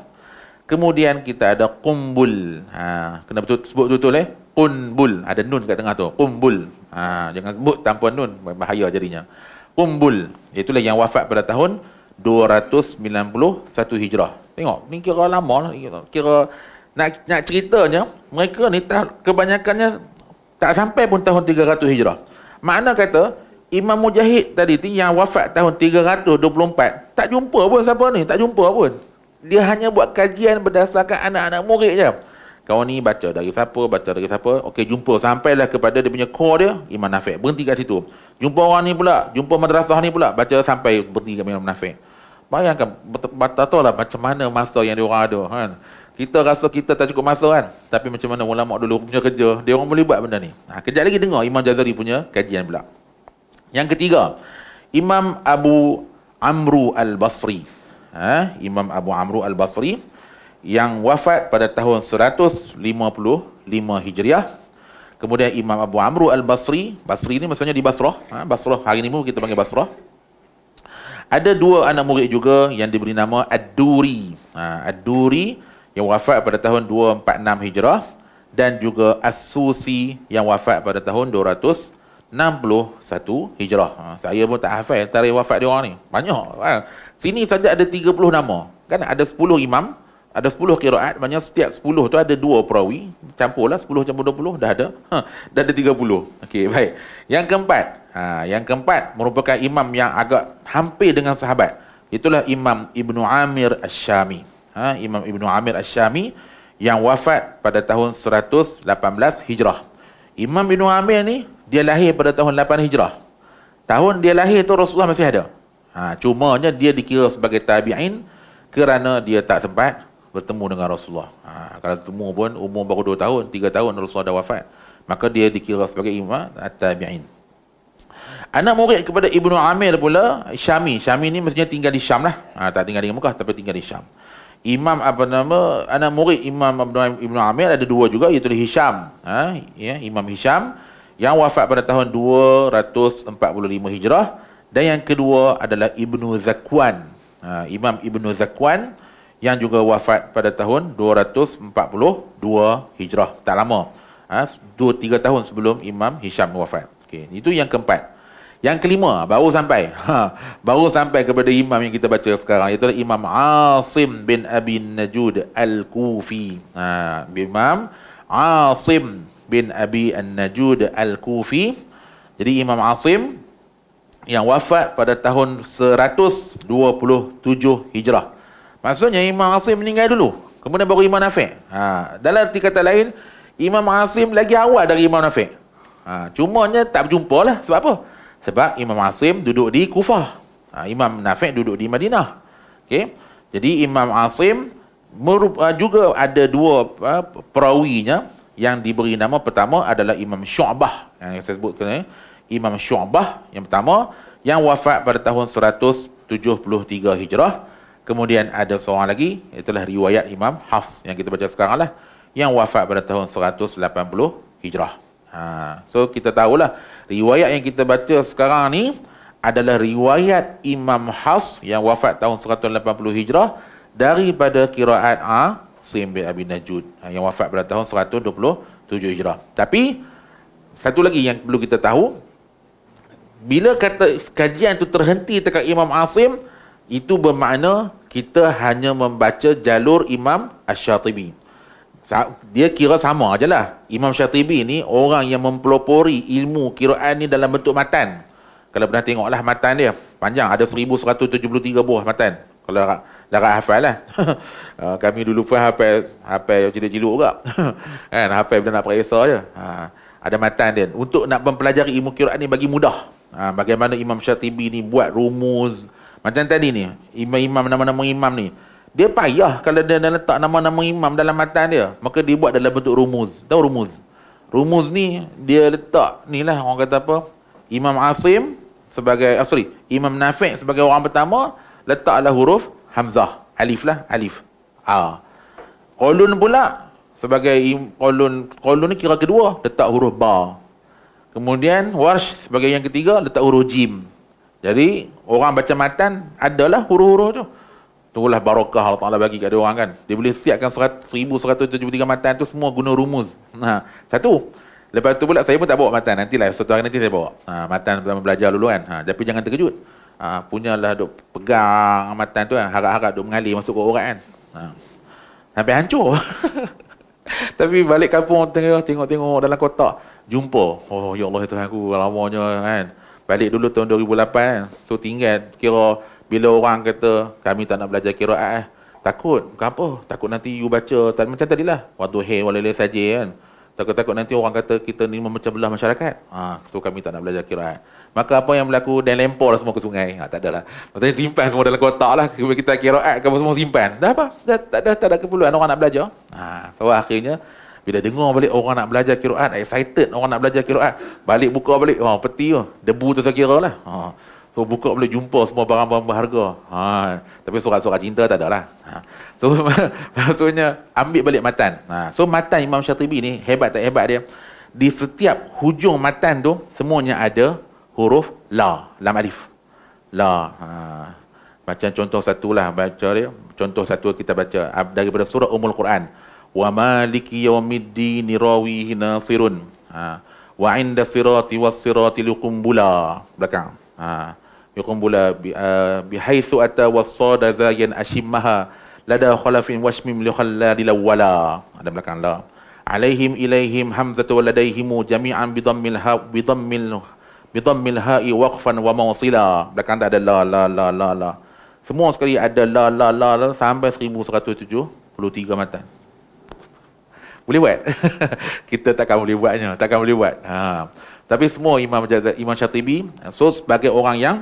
kemudian kita ada Qumbul ha, kena betul, sebut betul eh Qumbul ada nun kat tengah tu Qumbul ha, jangan sebut tanpa nun bahaya jadinya Qumbul itulah yang wafat pada tahun 291 Hijrah tengok ni kira lama lah. kira nak, nak ceritanya, mereka ni tak, kebanyakannya tak sampai pun tahun 300 Hijrah. Makna kata, Imam Mujahid tadi tu yang wafat tahun 324, tak jumpa pun siapa ni, tak jumpa pun. Dia hanya buat kajian berdasarkan anak-anak murid je. Kawan ni baca dari siapa, baca dari siapa. Okey, jumpa. Sampailah kepada dia punya core dia, Imam Nafiq. Berhenti kat situ. Jumpa orang ni pula, jumpa madrasah ni pula. Baca sampai berhenti kat Imam Nafiq. Bayangkan, tak tahu lah macam mana masa yang diorang ada. Kan? Kita rasa kita tak cukup masa kan? Tapi macam mana ulama dulu punya kerja, dia orang boleh buat benda ni. Ha, kejap lagi dengar Imam Jazari punya kajian pula. Yang ketiga, Imam Abu Amru Al-Basri. Ha, Imam Abu Amru Al-Basri yang wafat pada tahun 155 Hijriah. Kemudian Imam Abu Amru Al-Basri, Basri ni maksudnya di Basrah. Ha, Basrah, hari ni pun kita panggil Basrah. Ada dua anak murid juga yang diberi nama Ad-Duri. Ha, Ad-Duri, ad yang wafat pada tahun 246 Hijrah dan juga As-Susi yang wafat pada tahun 261 Hijrah. Ha, saya pun tak hafal antara wafat dia orang ni. Banyak. Kan? Sini saja ada 30 nama. Kan ada 10 imam, ada 10 kiraat, banyak setiap 10 tu ada 2 perawi. Campurlah 10 campur 20, dah ada. Ha, dah ada 30. Okey, baik. Yang keempat. Ha, yang keempat merupakan imam yang agak hampir dengan sahabat. Itulah Imam Ibnu Amir Ash-Shami ha, Imam Ibn Amir Ash-Shami yang wafat pada tahun 118 Hijrah. Imam Ibn Amir ni, dia lahir pada tahun 8 Hijrah. Tahun dia lahir tu Rasulullah masih ada. Ha, cumanya dia dikira sebagai tabi'in kerana dia tak sempat bertemu dengan Rasulullah. Ha, kalau bertemu pun umur baru 2 tahun, 3 tahun Rasulullah dah wafat. Maka dia dikira sebagai imam ha, tabi'in. Anak murid kepada Ibnu Amir pula, Syami. Syami ni maksudnya tinggal di Syam lah. Ha, tak tinggal di Mekah tapi tinggal di Syam. Imam apa nama anak murid Imam Ibn Amir ada dua juga iaitu Hisham ha? ya, Imam Hisham yang wafat pada tahun 245 Hijrah dan yang kedua adalah Ibn Zakwan ha, Imam Ibn Zakwan yang juga wafat pada tahun 242 Hijrah tak lama 2-3 ha? tahun sebelum Imam Hisham wafat okay. itu yang keempat yang kelima, baru sampai. <laughs> Ha, baru sampai kepada imam yang kita baca sekarang. Iaitu Imam Asim bin Abi Najud Al-Kufi. Ha, imam Asim bin Abi Najud Al-Kufi. Jadi Imam Asim yang wafat pada tahun 127 Hijrah. Maksudnya Imam Asim meninggal dulu. Kemudian baru Imam Nafiq. Ha, dalam arti kata lain, Imam Asim lagi awal dari Imam Nafiq. Ha, cumanya tak berjumpa lah. Sebab apa? Sebab Imam Asim duduk di Kufah. Ha, Imam Nafi' duduk di Madinah. Okay. Jadi Imam Asim ha, juga ada dua ha, perawinya yang diberi nama pertama adalah Imam Syu'bah yang saya sebutkan ini. Imam Syu'bah yang pertama yang wafat pada tahun 173 Hijrah. Kemudian ada seorang lagi itulah riwayat Imam Hafs yang kita baca sekarang lah yang wafat pada tahun 180 Hijrah. Ha, so kita tahulah riwayat yang kita baca sekarang ni adalah riwayat Imam Has yang wafat tahun 180 Hijrah daripada kiraat A Sim bin Abi Najud ha, yang wafat pada tahun 127 Hijrah. Tapi satu lagi yang perlu kita tahu bila kata kajian itu terhenti dekat Imam Asim itu bermakna kita hanya membaca jalur Imam ash syatibi dia kira sama je lah. Imam Syatibi ni orang yang mempelopori ilmu kiraan ni dalam bentuk matan. Kalau pernah tengok lah matan dia. Panjang. Ada 1173 buah matan. Kalau nak, nak hafal lah. <laughs> Ah, kami dulu pun hafal, hafal cilu-cilu juga. <laughs> kan? hafal bila nak periksa je. Ha. Ada matan dia. Untuk nak mempelajari ilmu kiraan ni bagi mudah. Ha. bagaimana Imam Syatibi ni buat rumus. Macam tadi ni. Imam-imam, nama-nama imam Nama-nama imam ni dia payah kalau dia, dia letak nama-nama imam dalam matan dia maka dia buat dalam bentuk rumuz tahu rumuz rumuz ni dia letak ni lah orang kata apa imam asim sebagai oh, sorry imam nafi' sebagai orang pertama letaklah huruf hamzah alif lah alif ha Kolun pula sebagai kolun kolun ni kira kedua letak huruf ba kemudian warsh sebagai yang ketiga letak huruf jim jadi orang baca matan adalah huruf-huruf tu -huruf Itulah barakah Allah Ta'ala bagi kat dia orang kan. Dia boleh siapkan 1173 matan tu semua guna rumus. Ha, satu. Lepas tu pula saya pun tak bawa matan. Nantilah, satu hari nanti saya bawa. Ha, matan pertama belajar dulu kan. Ha, tapi jangan terkejut. Ha, punyalah duk pegang matan tu kan. Harap-harap duk mengalir masuk ke orang kan. Ha. Sampai hancur. <laughs> tapi balik kampung tengok-tengok dalam kotak. Jumpa. Oh ya Allah itu ya aku lamanya kan. Balik dulu tahun 2008 kan. So tinggal kira bila orang kata kami tak nak belajar kiraat eh takut bukan apa takut nanti you baca tak macam tadilah waktu hey walele saja kan takut-takut nanti orang kata kita ni memecah belah masyarakat ha tu kami tak nak belajar kiraat maka apa yang berlaku dan lemparlah semua ke sungai ha tak adalah maksudnya simpan semua dalam kotak lah kita kiraat kamu semua simpan dah apa dah, tak ada tak ada keperluan orang nak belajar ha so akhirnya bila dengar balik orang nak belajar kiraat excited orang nak belajar kiraat balik buka balik ha peti tu debu tu saya kira lah ha So buka boleh jumpa semua barang-barang berharga. Ha, tapi surat-surat cinta tak ada lah. Ha. So <laughs> maksudnya ambil balik matan. Ha. So matan Imam Syatibi ni hebat tak hebat dia. Di setiap hujung matan tu semuanya ada huruf la, lam alif. La. Ha. Macam contoh satu lah baca dia. Contoh satu kita baca daripada surah umul Quran. Wa maliki yawmiddin rawihi nasirun. Ha. Wa inda sirati was sirati Belakang. Ha yakun bula ah, bihaitsu ata wasada zayan ashimaha lada khalafin washmim li khalladil wala ada belakang la alaihim ilaihim hamzatu waladaihim jami'an bidammil ha bidammil bidammil ha'i waqfan wa mawsila belakang tak ada la la la la la semua sekali ada la la la la sampai 1173 matan boleh buat <laughs> kita takkan boleh buatnya takkan boleh buat ha tapi semua Imam Imam Syatibi so sebagai orang yang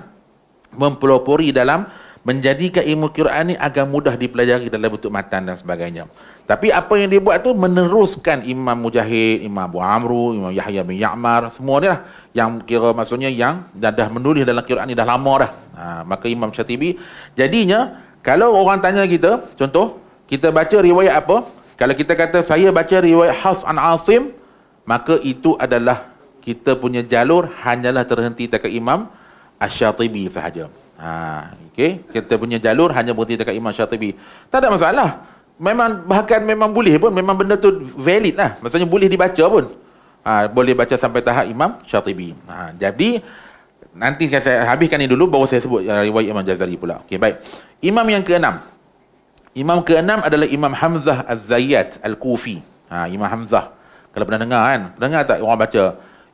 mempelopori dalam menjadikan ilmu Quran ini agak mudah dipelajari dalam bentuk matan dan sebagainya. Tapi apa yang dia buat tu meneruskan Imam Mujahid, Imam Abu Amru, Imam Yahya bin Ya'mar, semua ni lah yang kira maksudnya yang dah, dah menulis dalam Quran ni dah lama dah. Ha, maka Imam Syatibi, jadinya kalau orang tanya kita, contoh, kita baca riwayat apa? Kalau kita kata saya baca riwayat Has an Asim, maka itu adalah kita punya jalur hanyalah terhenti dekat Imam Asyatibi sahaja. Ha, okay. Kita punya jalur hanya berhenti dekat Imam Asyatibi. Tak ada masalah. Memang bahkan memang boleh pun. Memang benda tu valid lah. Maksudnya boleh dibaca pun. Ha, boleh baca sampai tahap Imam Asy'atibi. Ha, jadi, nanti saya, saya habiskan ini dulu baru saya sebut uh, riwayat Imam Jazari pula. Okay, baik. Imam yang keenam. Imam keenam adalah Imam Hamzah Az-Zayyat Al-Kufi. Ha, Imam Hamzah. Kalau pernah dengar kan? Dengar tak orang baca?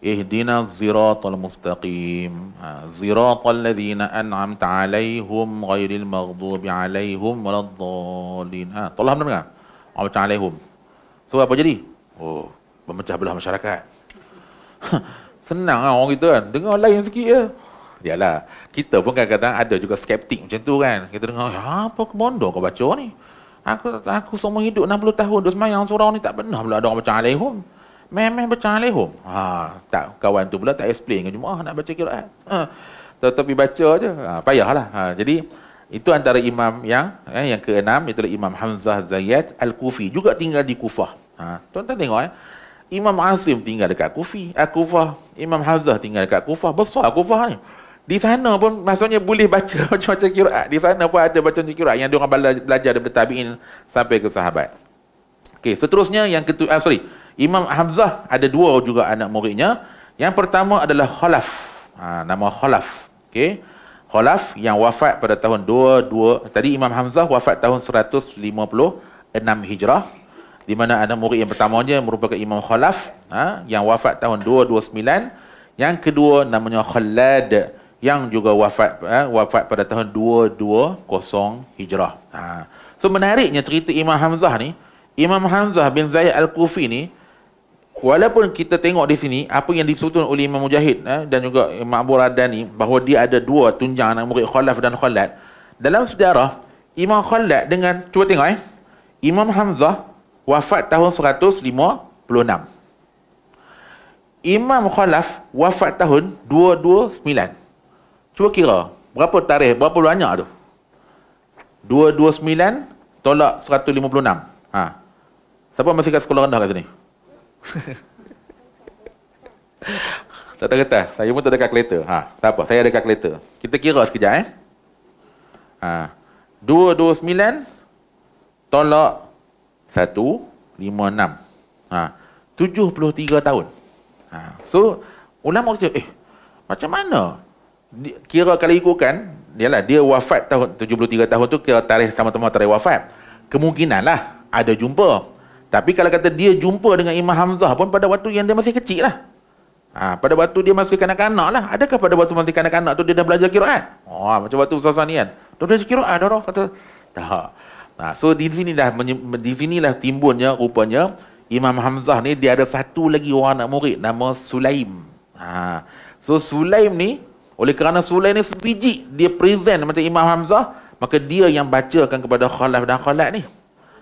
اهدنا ziratul mustaqim, ziratul الذين انعمت عليهم غير المغضوب عليهم ولا الضالين ha, tolong hamba dengar Allah macam alaihum so apa jadi oh memecah belah masyarakat <laughs> senang lah orang kita kan dengar lain sikit ya. Yalah, kita pun kadang-kadang ada juga skeptik macam tu kan kita dengar ya, apa kebondor kau baca ni aku aku semua hidup 60 tahun duduk semayang seorang ni tak pernah pula ada orang macam alaihum Memeh baca alaihum. Ha, tak, kawan tu pula tak explain ke Jumaah nak baca kiraat. Ha, tapi baca je. Ha, payahlah. Ha, jadi, itu antara imam yang eh, yang keenam itu Imam Hamzah Zayyad Al-Kufi juga tinggal di Kufah. Ha, tuan-tuan tengok eh. Imam Asim tinggal dekat Kufi, Al eh, Kufah. Imam Hamzah tinggal dekat Kufah. Besar Kufah ni. Di sana pun maksudnya boleh baca <laughs> macam-macam kiraat. Di sana pun ada baca macam kiraat yang dia orang belajar daripada tabi'in sampai ke sahabat. Okey, seterusnya yang ketua ah, sorry, Imam Hamzah ada dua juga anak muridnya. Yang pertama adalah Khalaf. Ha, nama Khalaf. Okay. Khalaf yang wafat pada tahun 22. Tadi Imam Hamzah wafat tahun 156 Hijrah. Di mana anak murid yang pertamanya merupakan Imam Khalaf. Ha, yang wafat tahun 229. Yang kedua namanya Khalad. Yang juga wafat ha, wafat pada tahun 220 Hijrah. Ha. So menariknya cerita Imam Hamzah ni. Imam Hamzah bin Zayed Al-Kufi ni Walaupun kita tengok di sini apa yang disebutkan oleh Imam Mujahid eh, dan juga Imam Abu Radani bahawa dia ada dua tunjangan murid Khalaf dan Khalad. Dalam sejarah Imam Khalad dengan cuba tengok eh Imam Hamzah wafat tahun 156. Imam Khalaf wafat tahun 229. Cuba kira berapa tarikh berapa banyak tu? 229 tolak 156. Ha. Siapa masih kat sekolah rendah kat sini? <laughs> tak ada kertas. Saya pun tak ada kalkulator. Ha, tak apa. Saya ada kalkulator. Kita kira sekejap eh. Ha. 229 tolak 156. Ha. 73 tahun. Ha. So, ulama kata, eh, macam mana? kira kalau ikutkan, dialah dia wafat tahun 73 tahun tu kira tarikh sama-sama tarikh wafat. Kemungkinanlah ada jumpa. Tapi kalau kata dia jumpa dengan Imam Hamzah pun pada waktu yang dia masih kecil lah. Ha, pada waktu dia masih kanak-kanak lah. Adakah pada waktu masih kanak-kanak tu dia dah belajar kiraat? Oh, ha, macam waktu Ustaz Sani kan. Tu dah belajar kiraat dah. Kata, tak. Ha, so di sini dah di sini lah timbunnya rupanya Imam Hamzah ni dia ada satu lagi orang anak murid nama Sulaim. Ha, so Sulaim ni oleh kerana Sulaim ni sebiji dia present macam Imam Hamzah maka dia yang bacakan kepada khalaf dan khalat ni.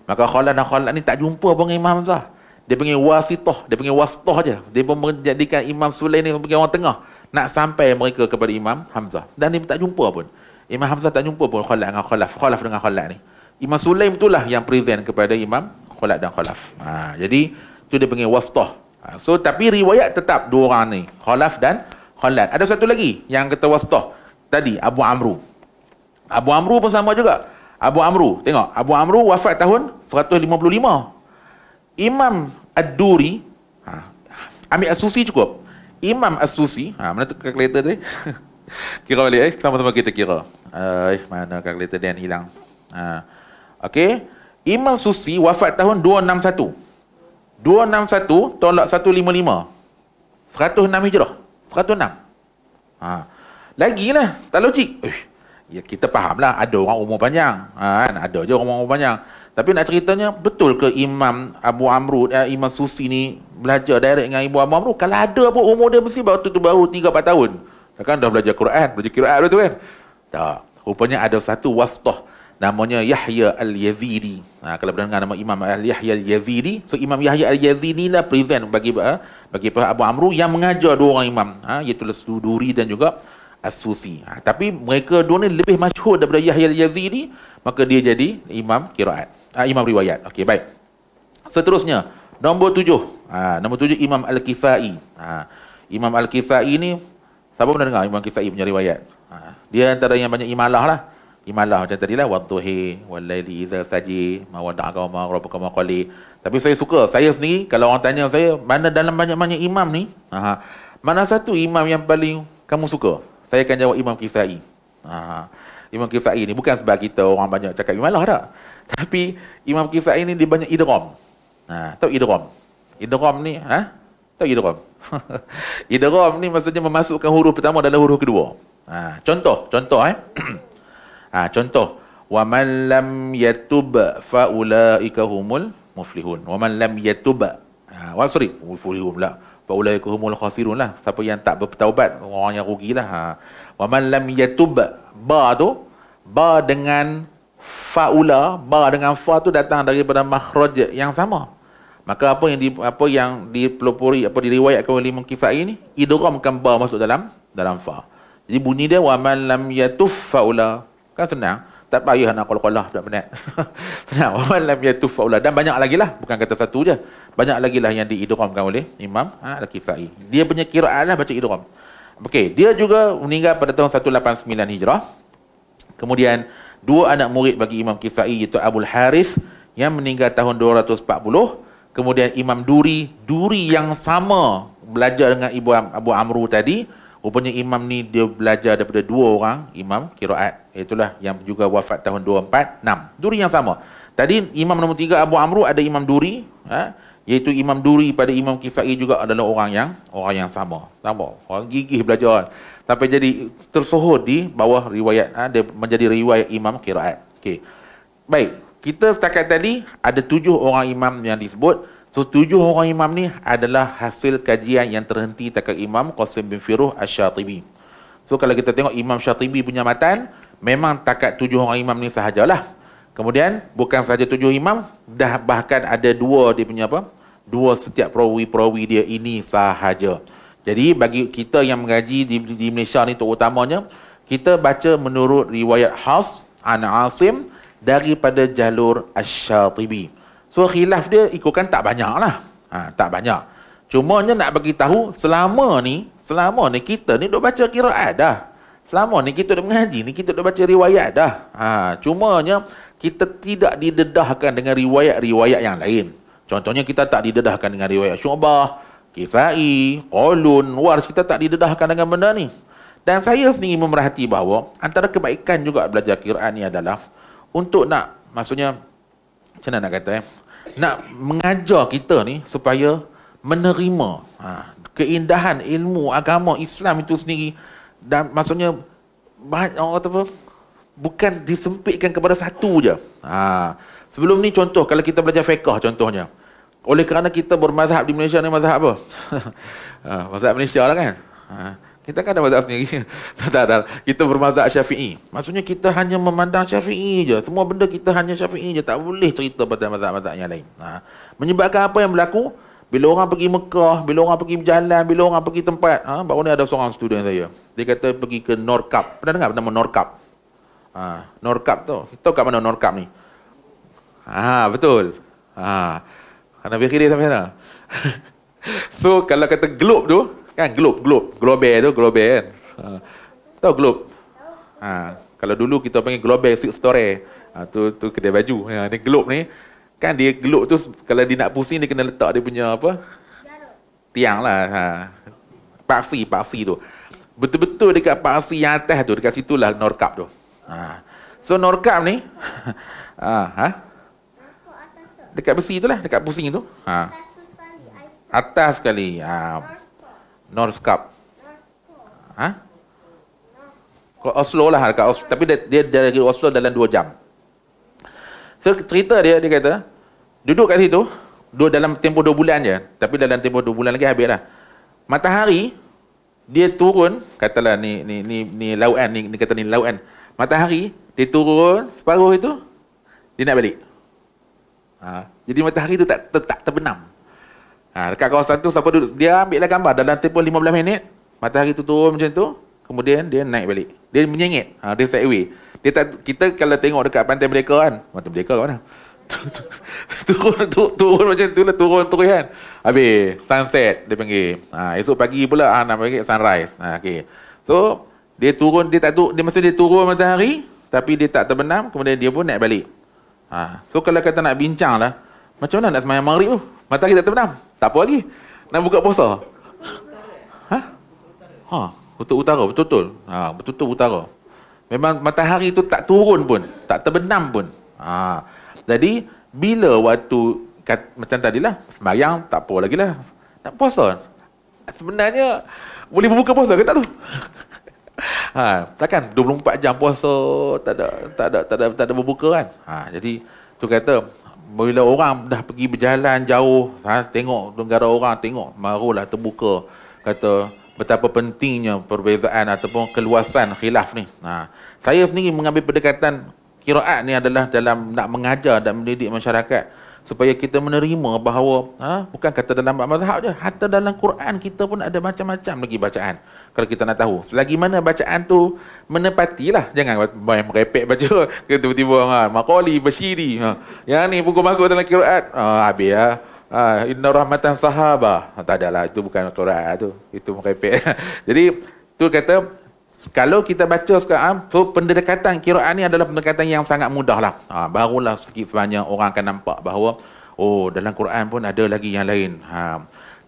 Maka khalan dan khalan ni tak jumpa pun dengan Imam Hamzah. Dia panggil wasitoh, dia panggil wastoh je. Dia pun menjadikan Imam Sulaim ni sebagai orang tengah. Nak sampai mereka kepada Imam Hamzah. Dan dia tak jumpa pun. Imam Hamzah tak jumpa pun khalaf dengan khalaf. Khalaf dengan khalaf ni. Imam Sulaim itulah yang present kepada Imam khalaf dan khalaf. Ha, jadi, tu dia panggil wastoh. Ha, so, tapi riwayat tetap dua orang ni. Khalaf dan khalaf. Ada satu lagi yang kata wastoh. Tadi, Abu Amru. Abu Amru pun sama juga. Abu Amru, tengok Abu Amru wafat tahun 155. Imam Ad-Duri, ha, ambil as cukup. Imam Asusi, ha, mana tu kalkulator tadi? <laughs> kira balik eh, sama-sama kita kira. Eh, mana kalkulator dia hilang. Ha. Okey. Imam Susi wafat tahun 261. 261 tolak 155. 106 hijrah. 106. Ha. Lagilah, tak logik. Uish ya kita lah, ada orang umur panjang ha, kan ada je orang umur panjang tapi nak ceritanya betul ke imam Abu Amrud eh, imam Susi ni belajar direct dengan ibu Abu Amrud kalau ada pun umur dia mesti baru tu baru 3 4 tahun kan dah belajar Quran belajar qiraat dulu tu kan tak rupanya ada satu wasthah namanya Yahya al Yaziri. Ha, kalau pernah nama Imam Al-Yahya al Yaziri, so Imam Yahya Al-Yazidi lah present bagi eh, bagi Abu Amru yang mengajar dua orang imam, ha, iaitu Suduri dan juga As-Susi. Ha, tapi mereka dua ni lebih masyhur daripada Yahya Yazi ni, maka dia jadi imam kiraat. Ha, imam riwayat. Okey, baik. Seterusnya, nombor tujuh. Ha, nombor tujuh, Imam al Kisa'i. Ha, imam Al-Kifai ni, siapa pernah dengar Imam Al-Kifai punya riwayat? Ha, dia antara yang banyak imalah lah. Imalah macam tadi lah. Wadduhi, walaili iza saji, mawadda'agama, rabukama qali. Tapi saya suka, saya sendiri, kalau orang tanya saya, mana dalam banyak-banyak imam ni, ha, ha mana satu imam yang paling kamu suka? saya akan jawab Imam Kisai. Ha. Imam Kisai ni bukan sebab kita orang banyak cakap Imam Allah tak. Tapi Imam Kisai ni dia banyak idrom. Ha. Tahu idrom? Idrom ni, ha? Tahu idrom? <laughs> idrom ni maksudnya memasukkan huruf pertama dalam huruf kedua. Ha. Contoh, contoh eh. <clears throat> ha. contoh. Wa man lam yatub fa ulaika humul muflihun. Wa man lam yatub. Ha. Wa sorry, muflihun lah faulaika humul khasirun lah siapa yang tak bertaubat orang yang rugilah ha wa man lam yatub ba tu ba dengan faula ba dengan fa tu datang daripada makhraj yang sama maka apa yang di, apa yang dipelopori apa diriwayatkan oleh Imam Kifai ni idghamkan ba masuk dalam dalam fa jadi bunyi dia wa man lam yatuf faula kan senang tak payah nak qalqalah tak penat senang wa man lam yatuf faula dan banyak lagi lah bukan kata satu je banyak lagi lah yang diidromkan oleh Imam ha, Al-Kisai. Dia punya kiraat lah baca idrom. Okey, dia juga meninggal pada tahun 189 Hijrah. Kemudian, dua anak murid bagi Imam Kisai iaitu Abdul Harith yang meninggal tahun 240. Kemudian Imam Duri, Duri yang sama belajar dengan Ibu Abu Amru tadi. Rupanya Imam ni dia belajar daripada dua orang, Imam Kiraat. Itulah yang juga wafat tahun 246. Duri yang sama. Tadi Imam nombor tiga Abu Amru ada Imam Duri. Ha? iaitu Imam Duri pada Imam Kisai juga adalah orang yang orang yang sama. Sama. Orang gigih belajar. tapi jadi tersohor di bawah riwayat ha, dia menjadi riwayat Imam Qiraat. Okey. Baik, kita setakat tadi ada tujuh orang imam yang disebut. So tujuh orang imam ni adalah hasil kajian yang terhenti takat Imam Qasim bin Firuh Asy-Syatibi. So kalau kita tengok Imam Syatibi punya matan, memang takat tujuh orang imam ni sahajalah. Kemudian bukan sahaja tujuh imam, dah bahkan ada dua dia punya apa? dua setiap perawi-perawi dia ini sahaja. Jadi bagi kita yang mengaji di, di Malaysia ni terutamanya, kita baca menurut riwayat Has an Asim daripada jalur Asy-Syatibi. So khilaf dia ikutkan tak banyak lah. Ha, tak banyak. Cuma nak bagi tahu selama ni, selama ni kita ni duk baca kiraat dah. Selama ni kita duk mengaji ni kita duk baca riwayat dah. Ha, cumanya kita tidak didedahkan dengan riwayat-riwayat yang lain. Contohnya kita tak didedahkan dengan riwayat syubah, kisai, qulun, wars kita tak didedahkan dengan benda ni. Dan saya sendiri memerhati bahawa antara kebaikan juga belajar Quran ni adalah untuk nak maksudnya macam mana nak kata eh? Nak mengajar kita ni supaya menerima ha, keindahan ilmu agama Islam itu sendiri dan maksudnya banyak orang kata apa? Bukan disempitkan kepada satu je. Ha, Sebelum ni contoh, kalau kita belajar fiqah contohnya. Oleh kerana kita bermazhab di Malaysia ni mazhab apa? <laughs> Ah, mazhab Malaysia lah kan? Ah, kita kan ada mazhab sendiri. <laughs> tak, ada. Kita bermazhab syafi'i. Maksudnya kita hanya memandang syafi'i je. Semua benda kita hanya syafi'i je. Tak boleh cerita pada mazhab-mazhab yang lain. Ha. Menyebabkan apa yang berlaku? Bila orang pergi Mekah, bila orang pergi berjalan, bila orang pergi tempat. Ha, baru ni ada seorang student saya. Dia kata pergi ke Norcap. Pernah dengar nama Norcap? Ha, Norcup tu. Tahu kat mana Norcap ni? Ah ha, betul. Ah. Ha. Nabi Khidir sampai sana. <laughs> so kalau kata globe tu, kan globe, globe, globe tu, globe kan. Ha. Tahu globe? Ha. Kalau dulu kita panggil globe six store. Ha, tu tu kedai baju. Ha, ni globe ni. Kan dia globe tu kalau dia nak pusing dia kena letak dia punya apa? Tiang lah. Ha. Paksi, paksi tu. Betul-betul dekat paksi yang atas tu, dekat situlah norkap tu. Ha. So norkap ni, <laughs> ha, ha? dekat besi tu lah, dekat pusing tu. Ha. Atas sekali. Ha. North Cup. Ha? Kau Oslo lah dekat Oslo. Tapi dia, dia dari Oslo dalam 2 jam. So cerita dia, dia kata, duduk kat situ, dua dalam tempoh 2 bulan je. Tapi dalam tempoh 2 bulan lagi habis lah. Matahari, dia turun, katalah ni, ni, ni, ni lauan, ni, ni kata ni lauan. Matahari, dia turun separuh itu, dia nak balik. Ha, jadi matahari tu tak ter, tak terbenam. Ha, dekat kawasan tu siapa duduk dia ambil lah gambar dalam tempoh 15 minit matahari tu turun macam tu kemudian dia naik balik. Dia menyengit. Ha, dia sideway. Dia tak kita kalau tengok dekat pantai mereka kan. Oh, pantai mereka kat mana? <laughs> turun, turun, turun macam tu lah turun turun kan habis sunset dia panggil ha, esok pagi pula ha, nak panggil sunrise ha, okay. so dia turun dia tak tu dia maksud dia turun matahari tapi dia tak terbenam kemudian dia pun naik balik Ha. So kalau kata nak bincang lah, macam mana nak semayang maghrib tu? Mata kita terbenam. Tak apa lagi. Nak buka puasa. Ha? Ha. Kutub utara, betul-betul. Ha. Betul-betul utara. Memang matahari tu tak turun pun. Tak terbenam pun. Ha. Jadi, bila waktu kat, macam tadilah, semayang tak apa lagi lah. Nak puasa. Sebenarnya, boleh buka puasa ke tak tu? ha, takkan 24 jam puasa tak ada tak ada tak ada tak ada berbuka kan. Ha, jadi tu kata bila orang dah pergi berjalan jauh, ha, tengok negara orang tengok marulah terbuka kata betapa pentingnya perbezaan ataupun keluasan khilaf ni. Ha, saya sendiri mengambil pendekatan kiraat ni adalah dalam nak mengajar dan mendidik masyarakat supaya kita menerima bahawa ha, bukan kata dalam mazhab je, hatta dalam Quran kita pun ada macam-macam lagi bacaan kalau kita nak tahu. Selagi mana bacaan tu menepatilah. Jangan main merepek baca. <laughs> Kita tiba-tiba ha, ah, makoli, bersyiri. Ha. Yang ni buku masuk dalam kiraat. Ha, habis lah. Ha. Ha, Inna rahmatan sahaba. Ha, tak ada lah. Itu bukan kiraat tu. Itu merepek. <laughs> Jadi, tu kata kalau kita baca sekarang, so pendekatan kiraat ni adalah pendekatan yang sangat mudah lah. Ha, barulah sedikit sebanyak orang akan nampak bahawa oh dalam Quran pun ada lagi yang lain. Ha,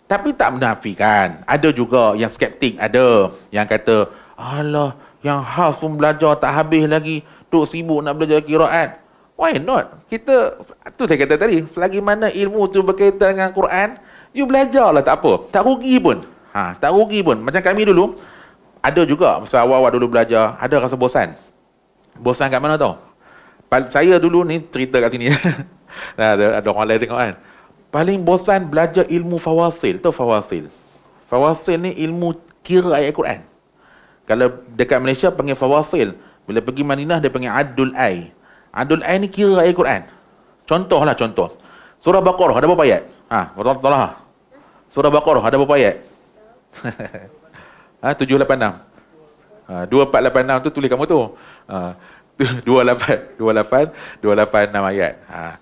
tapi tak menafikan. Ada juga yang skeptik, ada yang kata, Allah, yang khas pun belajar tak habis lagi, duk sibuk nak belajar kiraat. Why not? Kita, tu saya kata tadi, selagi mana ilmu tu berkaitan dengan Quran, you belajarlah tak apa. Tak rugi pun. Ha, tak rugi pun. Macam kami dulu, ada juga masa awal-awal dulu belajar, ada rasa bosan. Bosan kat mana tau? Saya dulu ni cerita kat sini. <laughs> ada, ada orang lain tengok kan. Paling bosan belajar ilmu fawasil. Tahu fawasil? Fawasil ni ilmu kira ayat Quran. Kalau dekat Malaysia panggil fawasil. Bila pergi Madinah dia panggil Adul Ai. Adul Ai ni kira ayat Quran. Contoh lah contoh. Surah Baqarah ada berapa ayat? Ha, betul-betul Surah Baqarah ada berapa ayat? <laughs> ha, tujuh lapan enam. Ha, dua empat lapan enam tu tulis kamu tu. Ha, <laughs> dua lapan, dua lapan, dua lapan enam ayat. Ha.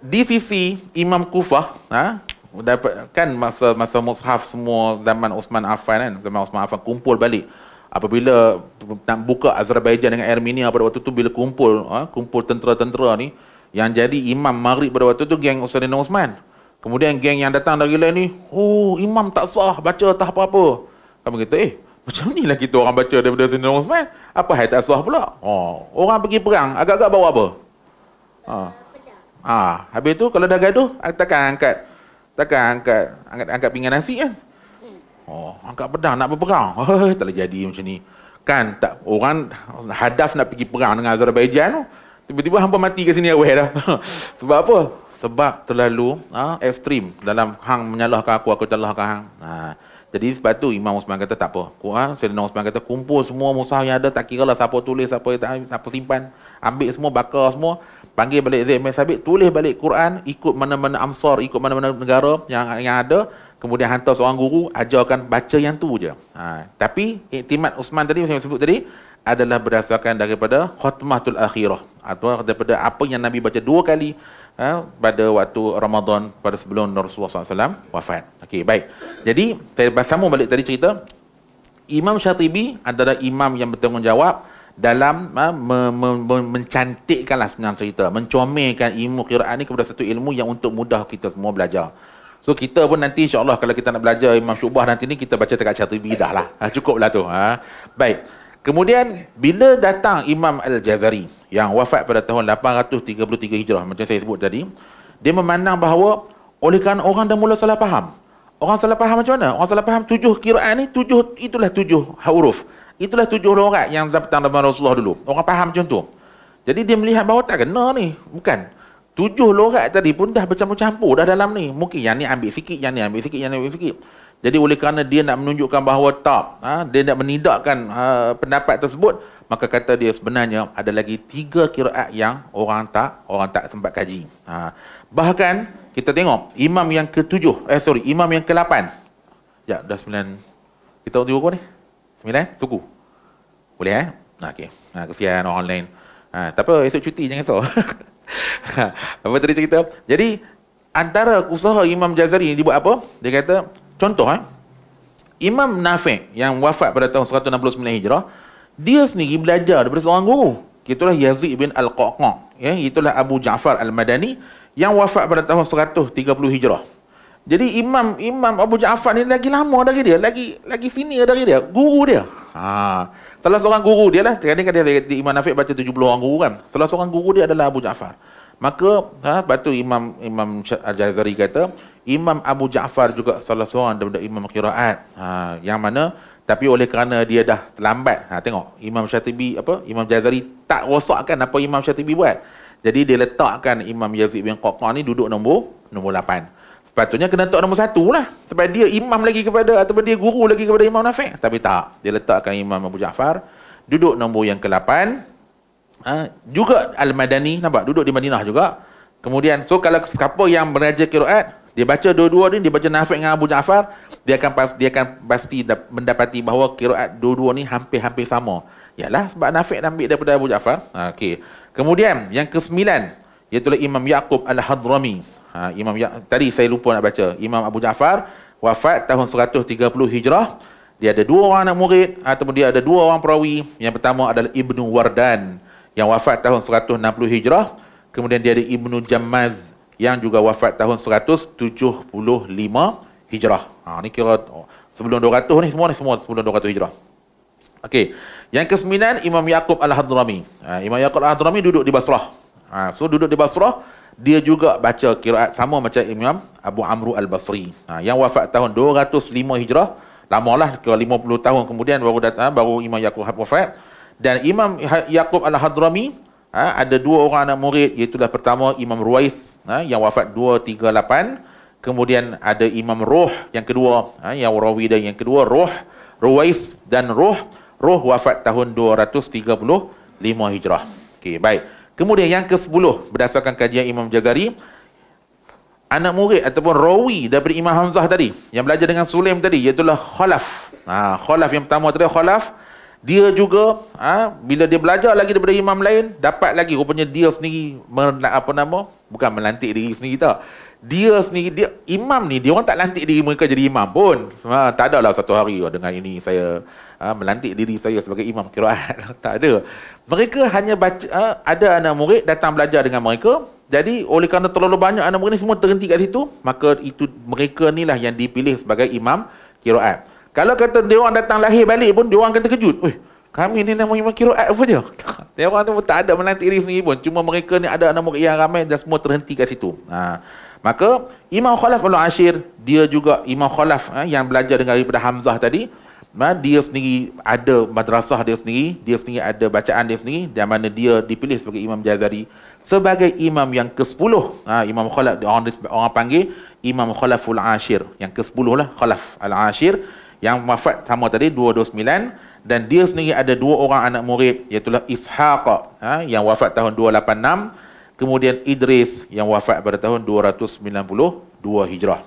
Di sisi Imam Kufah ha, dapat kan masa masa mushaf semua zaman Osman Affan kan zaman Osman Affan kumpul balik apabila nak buka Azerbaijan dengan Armenia pada waktu tu bila kumpul ha, kumpul tentera-tentera ni yang jadi imam maghrib pada waktu tu geng Ustaz Osman kemudian geng yang datang dari lain ni oh imam tak sah baca tak apa-apa kami kata eh macam ni lah kita orang baca daripada Ustaz Osman apa hal tak sah pula oh, orang pergi perang agak-agak bawa apa ha. Ha, habis tu kalau dah gaduh, ah, takkan angkat. Takkan angkat, angkat, angkat pinggan nasi kan? Hmm. Oh, angkat pedang nak berperang. Oh, <laughs> tak jadi macam ni. Kan tak orang hadaf nak pergi perang dengan Azerbaijan tu. Tiba-tiba hampa mati kat sini awal <laughs> dah. Sebab apa? Sebab terlalu ha, ekstrim dalam hang menyalahkan aku, aku menyalahkan hang. Ha. Jadi sebab tu Imam Usman kata tak apa. Quran, Sayyidina Usman kata kumpul semua musah yang ada, tak kira lah siapa tulis, siapa, siapa simpan. Ambil semua, bakar semua. Panggil balik Zaid bin Sabit, tulis balik Quran, ikut mana-mana amsar, ikut mana-mana negara yang yang ada. Kemudian hantar seorang guru, ajarkan baca yang tu je. Ha. Tapi, iktimat Usman tadi, yang saya sebut tadi, adalah berdasarkan daripada khutmatul akhirah. Atau daripada apa yang Nabi baca dua kali ha, pada waktu Ramadan, pada sebelum Rasulullah SAW wafat. Okay, baik. Jadi, saya sambung balik tadi cerita. Imam Syatibi adalah imam yang bertanggungjawab dalam ha, me, me, me, mencantikkanlah senang cerita mencomelkan ilmu qiraat ni kepada satu ilmu yang untuk mudah kita semua belajar so kita pun nanti insyaallah kalau kita nak belajar imam syubah nanti ni kita baca dekat chat bidah lah ha, cukuplah tu ha baik kemudian bila datang imam al-jazari yang wafat pada tahun 833 hijrah macam saya sebut tadi dia memandang bahawa oleh kerana orang dah mula salah faham orang salah faham macam mana orang salah faham tujuh qiraat ni tujuh itulah tujuh huruf Itulah tujuh orang yang datang dengan Rasulullah dulu. Orang faham macam tu. Jadi dia melihat bahawa tak kena ni. Bukan. Tujuh lorak tadi pun dah bercampur-campur dah dalam ni. Mungkin yang ni ambil sikit, yang ni ambil sikit, yang ni ambil sikit. Jadi oleh kerana dia nak menunjukkan bahawa tak, ha, dia nak menidakkan ha, pendapat tersebut, maka kata dia sebenarnya ada lagi tiga kiraat yang orang tak orang tak sempat kaji. Ha. Bahkan kita tengok imam yang ketujuh, eh sorry, imam yang ke-8. Ya, dah sembilan. Kita tengok apa ni? Sembilan, eh? tunggu. Boleh eh? Nah, okay. Nah, kesian online. Ha, tak apa, esok cuti jangan so. <laughs> apa tadi cerita? Jadi, antara usaha Imam Jazari ini buat apa? Dia kata, contoh eh. Imam Nafi' yang wafat pada tahun 169 Hijrah, dia sendiri belajar daripada seorang guru. Itulah Yazid bin Al-Qaqqa. Ya, itulah Abu Ja'far Al-Madani yang wafat pada tahun 130 Hijrah. Jadi imam imam Abu Jaafar ni lagi lama dari dia, lagi lagi senior dari dia, guru dia. Ha. Salah seorang guru dia lah, tadi kan dia di Imam Nafi baca 70 orang guru kan. Salah seorang guru dia adalah Abu Jaafar. Maka ha, batu Imam Imam Al-Jazari kata, Imam Abu Jaafar juga salah seorang daripada Imam Qiraat. Ha, yang mana tapi oleh kerana dia dah terlambat. Ha, tengok, Imam Syatibi, apa, Imam Jazari tak rosakkan apa Imam Syatibi buat. Jadi dia letakkan Imam Yazid bin Qaqqa ni duduk nombor nombor 8. Sepatutnya kena letak nombor satu lah. Sebab dia imam lagi kepada, ataupun dia guru lagi kepada Imam Nafiq. Tapi tak. Dia letakkan Imam Abu Ja'far. Duduk nombor yang ke-8. Ha? Juga Al-Madani, nampak? Duduk di Madinah juga. Kemudian, so kalau siapa yang meraja kiraat, dia baca dua-dua ni, dia baca Nafiq dengan Abu Ja'far, dia akan pasti, dia akan pasti mendapati bahawa kiraat dua-dua ni hampir-hampir sama. Yalah, sebab Nafiq ambil daripada Abu Ja'far. Ha, okay. Kemudian, yang ke-9, iaitulah Imam Yaqub Al-Hadrami. Ha, Imam ya, tadi saya lupa nak baca. Imam Abu Ja'far wafat tahun 130 Hijrah. Dia ada dua orang anak murid ataupun dia ada dua orang perawi. Yang pertama adalah Ibnu Wardan yang wafat tahun 160 Hijrah. Kemudian dia ada Ibnu Jamaz yang juga wafat tahun 175 Hijrah. Ha, ni kira oh, sebelum 200 ni semua ni semua sebelum 200 Hijrah. Okey. Yang kesembilan Imam Yaqub Al-Hadrami. Ha, Imam Yaqub Al-Hadrami duduk di Basrah. Ha, so duduk di Basrah, dia juga baca kiraat sama macam Imam Abu Amru Al-Basri. Ha, yang wafat tahun 205 Hijrah. Lamalah kira 50 tahun kemudian baru datang ha, baru Imam Yaqub wafat. Dan Imam ha-, Yaqub Al-Hadrami ha, ada dua orang anak murid iaitu pertama Imam Ruwais ha, yang wafat 238. Kemudian ada Imam Ruh yang kedua ha, yang Rawi dan yang kedua Ruh Ruwais dan Ruh Ruh wafat tahun 235 Hijrah. Okey baik. Kemudian yang ke-10 berdasarkan kajian Imam Jazari anak murid ataupun rawi daripada Imam Hamzah tadi yang belajar dengan Sulaim tadi iaitu khalaf. Ha, khalaf yang pertama tadi khalaf dia juga ha, bila dia belajar lagi daripada imam lain dapat lagi rupanya dia sendiri men, apa nama bukan melantik diri sendiri tak dia sendiri dia imam ni dia orang tak lantik diri mereka jadi imam pun ha, tak adalah satu hari dengan ini saya Ah, melantik diri saya sebagai imam kiraat. <laughs> tak ada. Mereka hanya baca, ha, ada anak murid datang belajar dengan mereka. Jadi oleh kerana terlalu banyak anak murid ni semua terhenti kat situ, maka itu mereka ni lah yang dipilih sebagai imam kiraat. Kalau kata dia orang datang lahir balik pun, dia orang akan terkejut. Weh, kami ni nama imam kiraat apa je? <laughs> dia orang tu tak ada melantik diri sendiri pun. Cuma mereka ni ada anak murid yang ramai dan semua terhenti kat situ. Ha. Maka Imam Khalaf Al-Ashir, dia juga Imam Khalaf eh, yang belajar dengan daripada Hamzah tadi, dia sendiri ada madrasah dia sendiri, dia sendiri ada bacaan dia sendiri dan mana dia dipilih sebagai Imam Jazari sebagai imam yang ke-10. Ha, imam Khalaf orang orang panggil Imam Khalaful Ashir yang ke-10 lah Khalaf Al Ashir yang wafat sama tadi 229 dan dia sendiri ada dua orang anak murid iaitu Ishaq ha, yang wafat tahun 286 kemudian Idris yang wafat pada tahun 292 Hijrah.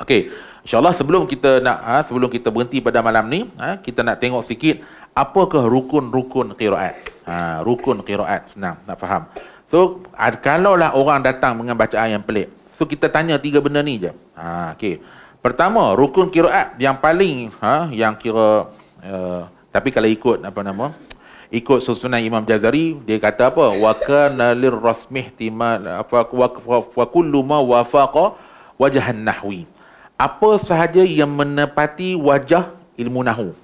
Okey. InsyaAllah sebelum kita nak ha, sebelum kita berhenti pada malam ni, ha, kita nak tengok sikit apakah rukun-rukun qiraat. Ha, rukun qiraat senang nak faham. So kalau lah orang datang dengan bacaan yang pelik. So kita tanya tiga benda ni je. Ha, okay. Pertama, rukun qiraat yang paling ha, yang kira uh, tapi kalau ikut apa nama ikut susunan Imam Jazari dia kata apa wa kana lirrasmih timal apa wa kullu ma wafaqa wajhan nahwi apa sahaja yang menepati wajah ilmu nahu.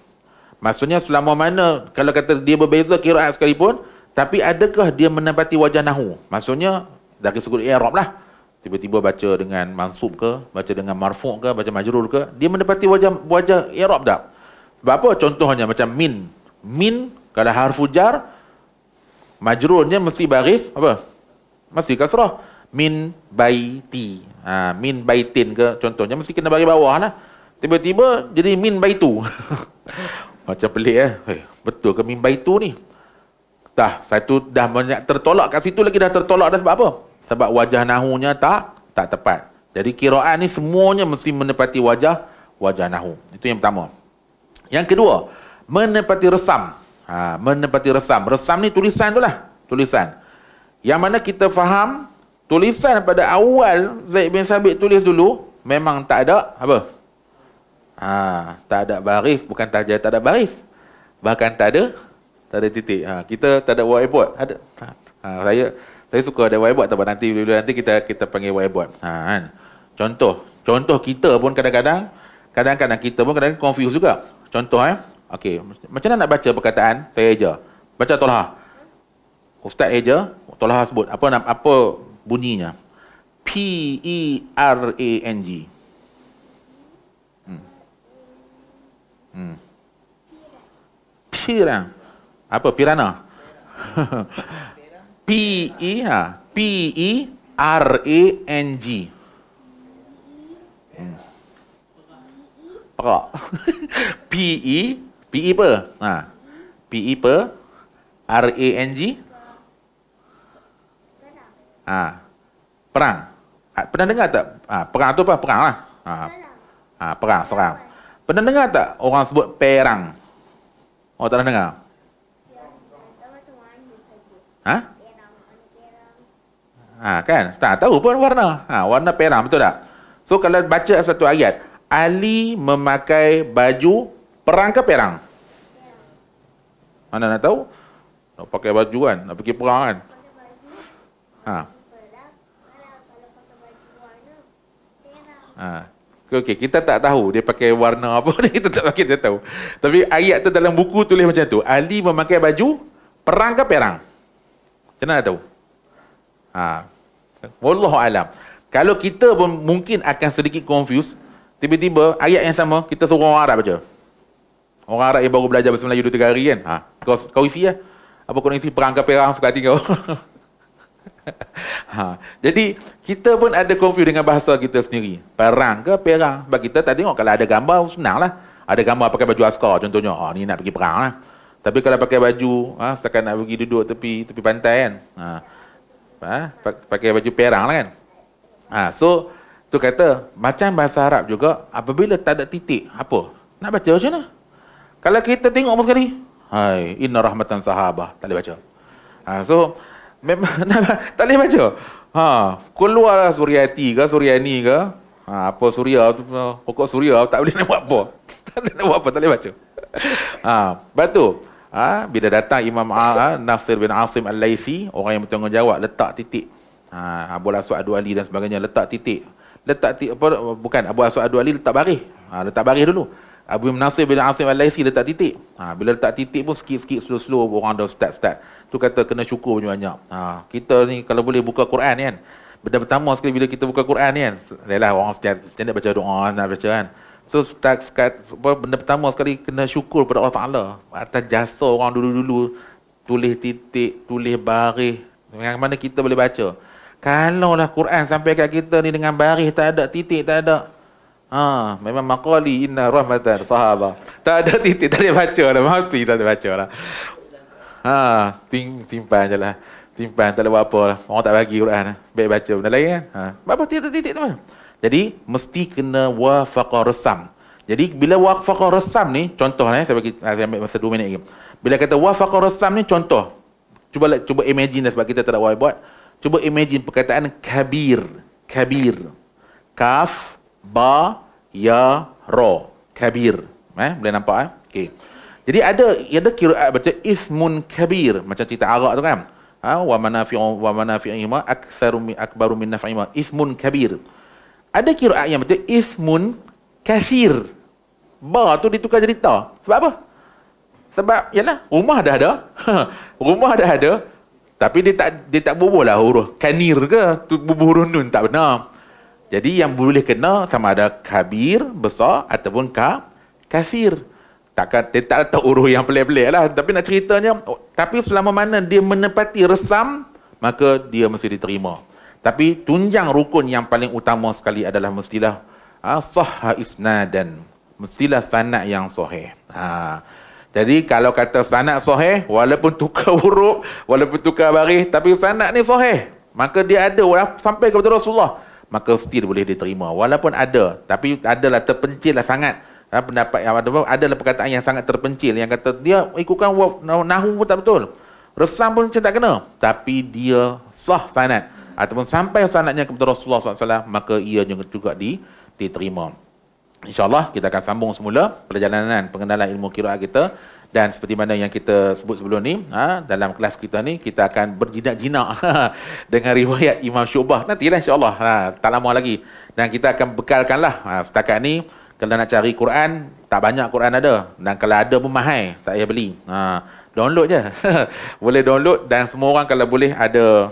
Maksudnya selama mana kalau kata dia berbeza kiraat sekalipun, tapi adakah dia menepati wajah nahu? Maksudnya dari sudut i'rab lah. Tiba-tiba baca dengan mansub ke, baca dengan marfu' ke, baca majrur ke, dia menepati wajah wajah i'rab tak? Sebab apa? Contohnya macam min. Min kalau harfu jar majrurnya mesti baris apa? Mesti kasrah. Min baiti ha, min baitin ke contohnya mesti kena bagi bawah lah tiba-tiba jadi min baitu <laughs> macam pelik eh hey, eh, betul ke min baitu ni dah saya tu dah banyak tertolak kat situ lagi dah tertolak dah sebab apa sebab wajah nahunya tak tak tepat jadi kiraan ni semuanya mesti menepati wajah wajah nahu itu yang pertama yang kedua menepati resam ha, menepati resam resam ni tulisan tu lah tulisan yang mana kita faham tulisan pada awal Zaid bin Sabit tulis dulu memang tak ada apa? Ha, tak ada baris, bukan tak ada, tak ada baris. Bahkan tak ada tak ada titik. Ha, kita tak ada whiteboard. Ada. Ha, ha saya saya suka ada whiteboard tapi nanti dulu nanti kita kita panggil whiteboard. Ha, kan? Contoh, contoh kita pun kadang-kadang kadang-kadang kita pun kadang-kadang confuse juga. Contoh eh. Okey, macam mana nak baca perkataan saya aja. Baca tolha. Ustaz aja, tolha sebut apa apa bunyinya. P-E-R-A-N-G. Hmm. hmm. Pira. Apa? Pirana. <laughs> P-E, ha? P-E-R-A-N-G. Hmm. Perak. <laughs> P-E, P-E apa? Ha. P-E apa? R-A-N-G? Ha. Perang. Ha. Pernah dengar tak? Ha. Perang tu apa? Perang lah. Ha. Ha. Perang, serang. Pernah dengar tak orang sebut perang? Orang oh, tak pernah dengar? Ha? Ha, kan? Tak tahu pun warna. Ha, warna perang, betul tak? So, kalau baca satu ayat, Ali memakai baju perang ke perang? Mana nak tahu? Nak pakai baju kan? Nak pergi perang kan? Ha. Ha. Okey, kita tak tahu dia pakai warna apa ni, <laughs> kita tak pakai dia tahu. Tapi ayat tu dalam buku tulis macam tu. Ali memakai baju perang ke perang? Macam tahu? Ha. Wallahu alam. Kalau kita pun mungkin akan sedikit confuse, tiba-tiba ayat yang sama kita suruh orang Arab baca. Orang Arab yang baru belajar bahasa Melayu 2-3 hari kan. Ha. Kau, kau isi lah. Ya? Apa kau isi perang ke perang suka hati kau. <laughs> <laughs> ha. Jadi kita pun ada confuse dengan bahasa kita sendiri. Perang ke perang? Sebab kita tak tengok kalau ada gambar senang lah. Ada gambar pakai baju askar contohnya. oh ni nak pergi perang lah. Tapi kalau pakai baju, ha, setakat nak pergi duduk tepi tepi pantai kan. Ah, ha. Ha, pakai baju perang lah kan. Ha, so, tu kata macam bahasa Arab juga apabila tak ada titik apa nak baca macam mana kalau kita tengok pun sekali hai inna rahmatan sahabah tak boleh baca ha, so Memang <laughs> lah, tak boleh baca. Ha, keluarlah Suriati ke Suriani ke. Ha, apa Suria tu pokok Suria tak boleh <laughs> nak buat apa. tak boleh nak buat apa, tak boleh baca. Ha, lepas tu ha, bila datang Imam ha, Nasir bin Asim Al-Laisi, orang yang bertanggungjawab letak titik. Ha, Abu Aswad Adu Ali dan sebagainya letak titik. Letak titik apa bukan Abu Aswad Adu Ali letak baris. Ha, letak baris dulu. Abu Nasir bin Asim Al-Laisi letak titik. Ha, bila letak titik pun sikit-sikit slow-slow orang dah start-start. Tu kata kena syukur banyak-banyak. Ha, kita ni kalau boleh buka Quran kan. Benda pertama sekali bila kita buka Quran ni kan. Lelah orang setiap baca doa, nak baca kan. So start, start, benda pertama sekali kena syukur kepada Allah Ta'ala. Atas jasa orang dulu-dulu. Tulis titik, tulis baris. Yang mana kita boleh baca. Kalau Kalaulah Quran sampai kat kita ni dengan baris tak ada, titik tak ada. Ha, memang maqali inna rahmatan sahaba. Tak ada titik, tak boleh baca lah. Mampi tak boleh baca lah. Ha, ting, timpan jelah, Timpan, tak ada apa lah. Orang tak bagi Quran. Baik baca benda lain kan. Ha. Bapa titik, titik, tu. Jadi, mesti kena wafaq resam. Jadi, bila wafaq resam ni, contoh ni, lah, eh, saya, bagi, saya ambil masa 2 minit lagi. Bila kata wafaq resam ni, contoh. Cuba cuba imagine lah sebab kita tak ada wafaqah buat. Cuba imagine perkataan kabir. Kabir. Kaf, ba, ya, ro. Kabir. Eh, boleh nampak eh? Okay. Jadi ada ada kiraat baca ismun kabir macam cerita Arab tu kan. Ha wa manafi wa manafi ima aktsaru min akbaru min naf'i ima ismun kabir. Ada kiraat yang baca ismun kasir. Ba tu ditukar jadi ta. Sebab apa? Sebab yalah rumah dah ada. <laughs> rumah dah ada tapi dia tak dia tak bubuh lah huruf kanir ke tu bubuh huruf nun tak benar. Jadi yang boleh kena sama ada kabir besar ataupun ka kafir takkan dia tak letak uruh yang pelik-pelik lah tapi nak ceritanya oh, tapi selama mana dia menepati resam maka dia mesti diterima tapi tunjang rukun yang paling utama sekali adalah mestilah ha, sahha isnadan mestilah sanad yang sahih ha. jadi kalau kata sanad sahih walaupun tukar <laughs> huruf walaupun tukar baris tapi sanad ni sahih maka dia ada sampai kepada Rasulullah maka still boleh diterima walaupun ada tapi adalah terpencil lah sangat ha, pendapat yang ada adalah perkataan yang sangat terpencil yang kata dia ikutkan nahu pun tak betul resam pun macam tak kena tapi dia sah sanad ataupun sampai sanadnya kepada Rasulullah SAW maka ia juga, juga di, diterima InsyaAllah kita akan sambung semula perjalanan pengenalan ilmu kiraat kita dan seperti mana yang kita sebut sebelum ni, ha, dalam kelas kita ni, kita akan berjinak-jinak <laughs> dengan riwayat Imam Syubah. Nantilah insyaAllah, ha, tak lama lagi. Dan kita akan bekalkanlah ha, setakat ni, kalau nak cari Quran, tak banyak Quran ada. Dan kalau ada pun mahal, tak payah beli. Ha, download je. <laughs> boleh download dan semua orang kalau boleh ada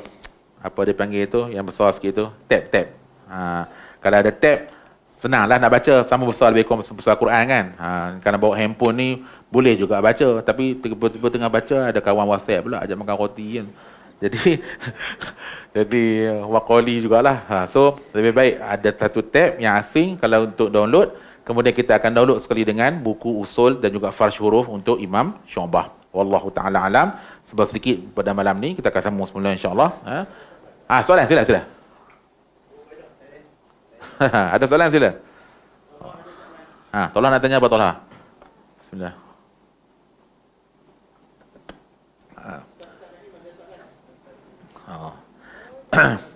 apa dia panggil itu, yang besar sikit itu, tab, tab. Ha, kalau ada tab, senanglah nak baca. Sama besar lebih kurang besar Quran kan. Ha, kalau bawa handphone ni, boleh juga baca. Tapi tiba-tiba tengah baca, ada kawan WhatsApp pula, ajak makan roti kan. <laughs> Jadi, jadi wakoli jugalah. Ha, so, lebih baik ada satu tab yang asing kalau untuk download. Kemudian kita akan download sekali dengan buku usul dan juga farsh huruf untuk Imam Syobah. Wallahu ta'ala alam. Sebab sikit pada malam ni, kita akan sambung semula insyaAllah. Ha? Ah, soalan sila, sila. <laughs> Ada soalan sila? Ha, tolong nak tanya apa tolah? Bismillah. Ha. Oh. <clears throat>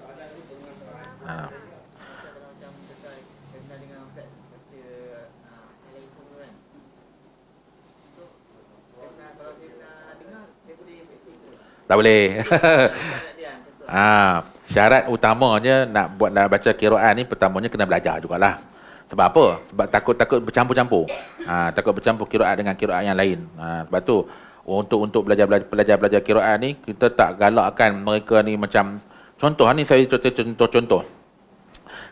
Tak boleh. <laughs> ha, syarat utamanya nak buat nak baca Quran ni pertamanya kena belajar jugalah. Sebab apa? Sebab takut-takut bercampur-campur. Ha, takut bercampur kiraat dengan kiraat yang lain. Ha, sebab tu untuk untuk belajar belajar belajar belajar kiraat ni kita tak galakkan mereka ni macam contoh ni saya contoh contoh contoh.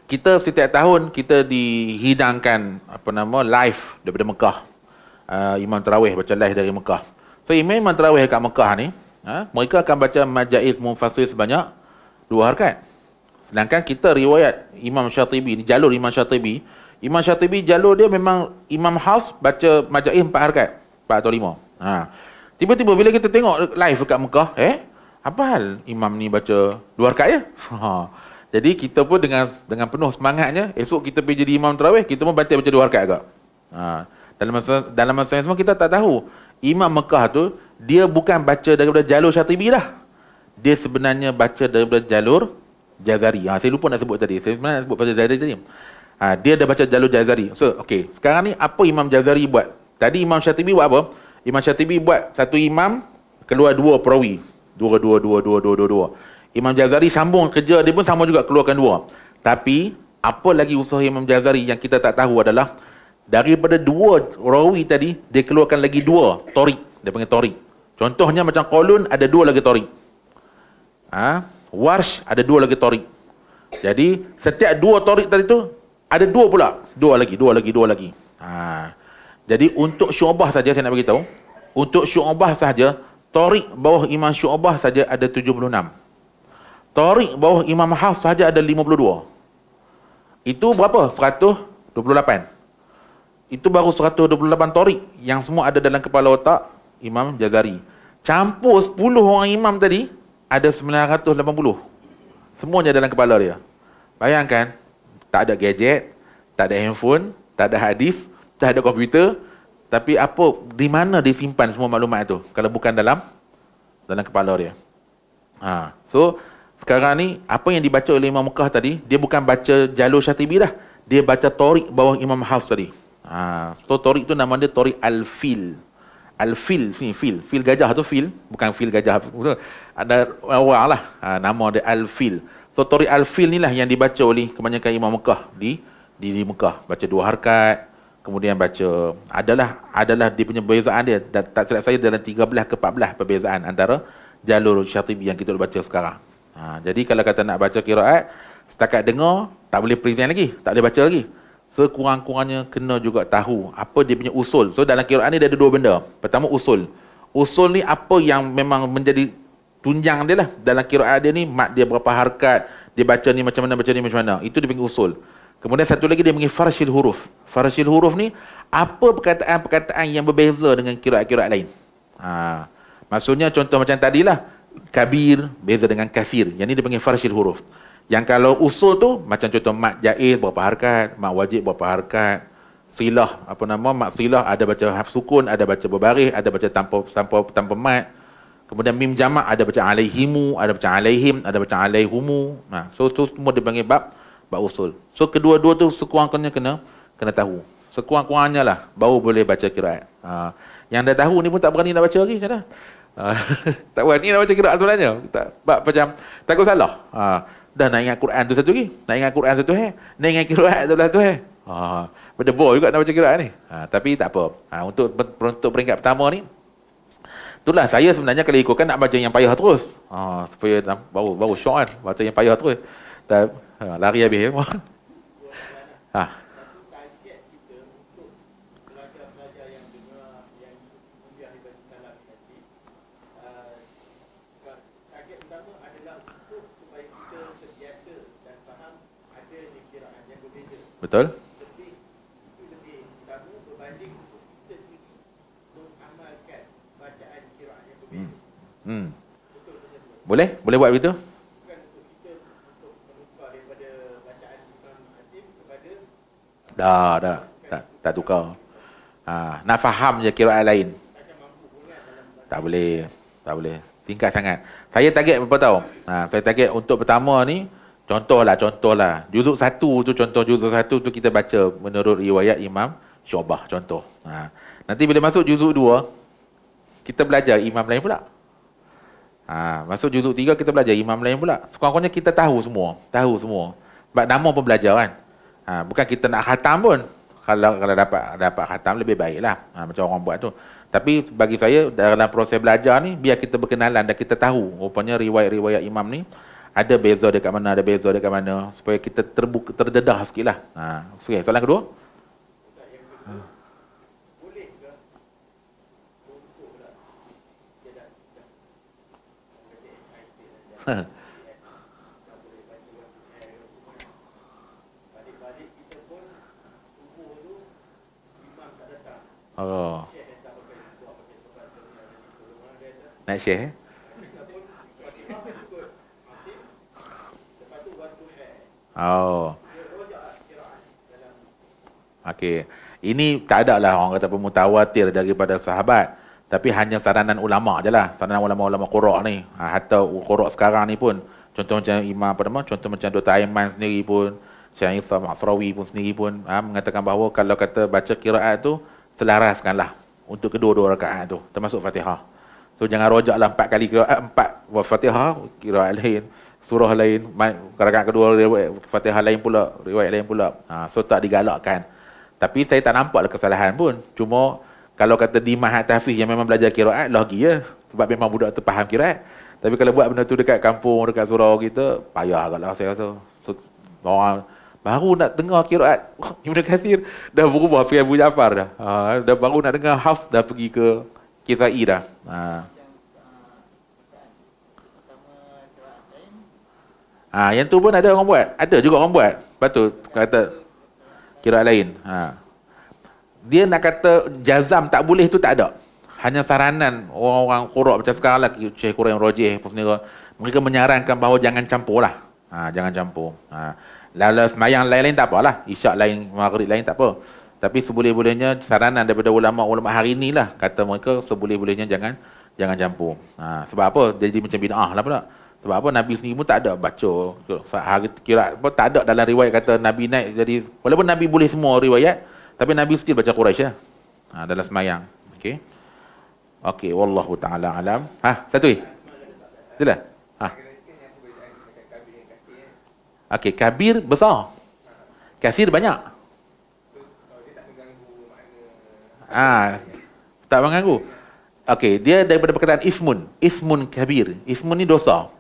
Kita setiap tahun kita dihidangkan apa nama live daripada Mekah. Uh, imam Terawih baca live dari Mekah. So imam, imam Terawih kat Mekah ni Ha? Mereka akan baca majaiz mufassir sebanyak dua harkat. Sedangkan kita riwayat Imam Syatibi, ni jalur Imam Syatibi. Imam Syatibi jalur dia memang Imam House baca majaiz empat harkat. Empat atau lima. Ha. Tiba-tiba bila kita tengok live dekat Mekah, eh? Apa hal Imam ni baca dua harkat ya? <laughs> Ha. Jadi kita pun dengan dengan penuh semangatnya, esok kita pergi jadi Imam Terawih, kita pun baca-baca dua harkat juga. Ha. Dalam masa, dalam masa yang semua kita tak tahu, Imam Mekah tu dia bukan baca daripada jalur Syatibi dah. Dia sebenarnya baca daripada jalur Jazari. Ha, saya lupa nak sebut tadi. Saya sebenarnya nak sebut pasal Jazari tadi. Ha, dia dah baca jalur Jazari. So, okay. Sekarang ni apa Imam Jazari buat? Tadi Imam Syatibi buat apa? Imam Syatibi buat satu imam keluar dua perawi. Dua, dua, dua, dua, dua, dua, dua. Imam Jazari sambung kerja dia pun sama juga keluarkan dua. Tapi, apa lagi usaha Imam Jazari yang kita tak tahu adalah daripada dua rawi tadi, dia keluarkan lagi dua torik. Dia panggil torik. Contohnya macam kolun ada dua lagi torik. Ha? Warsh ada dua lagi torik. Jadi setiap dua torik tadi tu ada dua pula. Dua lagi, dua lagi, dua lagi. Ha. Jadi untuk syu'bah saja saya nak bagi tahu, Untuk syu'bah saja torik bawah imam syu'bah saja ada 76. Torik bawah imam Hafs saja ada 52. Itu berapa? 128. Itu baru 128 torik yang semua ada dalam kepala otak Imam Jazari. Campur 10 orang imam tadi, ada 980. Semuanya dalam kepala dia. Bayangkan, tak ada gadget, tak ada handphone, tak ada hadis, tak ada komputer. Tapi apa, di mana dia simpan semua maklumat itu? Kalau bukan dalam dalam kepala dia. Ha. So, sekarang ni, apa yang dibaca oleh Imam Mekah tadi, dia bukan baca jalur syatibi dah. Dia baca torik bawah Imam Hafs tadi. Ha. So, torik tu nama dia torik al-fil al fil ni fil fil gajah tu fil bukan fil gajah ada orang lah ha, nama dia al fil so tori al fil ni lah yang dibaca oleh kebanyakan imam Mekah di di, di Mekah baca dua harkat, kemudian baca adalah adalah dia punya perbezaan dia da, tak silap saya dalam 13 ke 14 perbezaan antara jalur syatibi yang kita baca sekarang ha, jadi kalau kata nak baca kiraat setakat dengar tak boleh present lagi tak boleh baca lagi sekurang-kurangnya kena juga tahu apa dia punya usul. So dalam kiraan ni dia ada dua benda. Pertama usul. Usul ni apa yang memang menjadi tunjang dia lah. Dalam kiraan dia ni, mat dia berapa harkat, dia baca ni macam mana, baca ni macam mana. Itu dia panggil usul. Kemudian satu lagi dia panggil farshil huruf. Farshil huruf ni, apa perkataan-perkataan yang berbeza dengan kiraan-kiraan lain. Ha. Maksudnya contoh macam tadilah. Kabir, beza dengan kafir. Yang ni dia panggil farshil huruf. Huruf. Yang kalau usul tu macam contoh mak jaiz berapa harakat, mak wajib berapa harakat, silah apa nama mak silah ada baca haf sukun, ada baca berbaris, ada baca tanpa tanpa tanpa mat. Kemudian mim jamak ada baca alaihimu, ada baca alaihim, ada baca alaihumu. Nah, ha, so, tu semua dipanggil bab bab usul. So kedua-dua tu sekurang-kurangnya kena kena tahu. Sekurang-kurangnya lah baru boleh baca qiraat. Ha. Yang dah tahu ni pun tak berani nak baca lagi kata. Ha. <laughs> tak berani nak baca qiraat sebenarnya. Tak bab macam takut salah. Ha dah nak ingat Quran tu satu lagi. Nak ingat Quran satu eh. Nak ingat kiraat tu satu lah tu eh. Ha, ha. berdebor juga nak baca kiraat ni. Ha, tapi tak apa. Ha, untuk, untuk peringkat pertama ni, Itulah saya sebenarnya kalau ikutkan nak baca yang payah terus. Ha, supaya nah, baru baru syok kan. Baca yang payah terus. Dan, ha, lari habis. <laughs> Ha. Betul? Hmm. hmm. Boleh? Boleh buat begitu? Dah, dah. Tak, tak tukar. Ha, nak faham je kira lain. Tak boleh. Tak boleh. Tingkat sangat. Saya target berapa tahu? Ha, saya target untuk pertama ni, Contohlah, contohlah. Juzuk satu tu contoh juzuk satu tu kita baca menurut riwayat Imam Syobah contoh. Ha. Nanti bila masuk juzuk dua, kita belajar imam lain pula. Ha. Masuk juzuk tiga, kita belajar imam lain pula. Sekurang-kurangnya kita tahu semua. Tahu semua. Sebab nama pun belajar kan. Ha. Bukan kita nak khatam pun. Kalau kalau dapat dapat khatam lebih baiklah. Ha. Macam orang buat tu. Tapi bagi saya dalam proses belajar ni biar kita berkenalan dan kita tahu rupanya riwayat-riwayat imam ni ada beza dekat mana, ada beza dekat mana supaya kita terbuka, terdedah sikit lah. Ha, okay, soalan kedua? <laughs> Oh. Nak share? Eh? Oh. Okey. Ini tak ada lah orang kata pemutawatir daripada sahabat. Tapi hanya saranan ulama je lah. Saranan ulama-ulama Qura' ni. Ha, hatta Qura' sekarang ni pun. Contoh macam Imam apa nama? Contoh macam Dr. Aiman sendiri pun. Syed Isa Masrawi pun sendiri pun. Ha, mengatakan bahawa kalau kata baca kiraat tu, selaraskanlah untuk kedua-dua rakaat tu. Termasuk Fatihah. So jangan rojaklah empat kali kiraat, empat Fatihah, kiraat lain surah lain, kerajaan kedua riwayat Fatihah lain pula, riwayat lain pula. Ha, so tak digalakkan. Tapi saya tak nampak lah kesalahan pun. Cuma kalau kata di Mahat Tafiz yang memang belajar kiraat, lah gila. Sebab memang budak tu faham kiraat. Tapi kalau buat benda tu dekat kampung, dekat surau kita, payah agak saya rasa. So, orang baru nak dengar kiraat, Ibn kasir dah berubah pergi Abu Jafar dah. Ha, dah baru nak dengar Haf dah pergi ke Kisai dah. Ha. Ha, yang tu pun ada orang buat. Ada juga orang buat. Lepas tu, kata kira lain. Ha. Dia nak kata jazam tak boleh tu tak ada. Hanya saranan orang-orang kurak macam sekarang lah. Cik kurak yang rojih. Mereka menyarankan bahawa jangan campur lah. Ha, jangan campur. Ha. Lala semayang lain-lain tak apalah. Isyak lain, maghrib lain tak apa. Tapi seboleh-bolehnya saranan daripada ulama-ulama hari ni lah. Kata mereka seboleh-bolehnya jangan jangan campur. Ha, sebab apa? Jadi macam bina'ah lah pula. Sebab apa Nabi sendiri pun tak ada baca hari kira pun tak ada dalam riwayat kata Nabi naik jadi walaupun Nabi boleh semua riwayat tapi Nabi still baca Quraisy ya? Lah. ha, dalam semayang. Okey. Okey, wallahu taala alam. Ha, satu. Itulah. Ha. Okey, kabir besar. Kasir banyak. Ah, ha, tak mengganggu. Okey, dia daripada perkataan ismun. Ismun kabir. Ismun ni dosa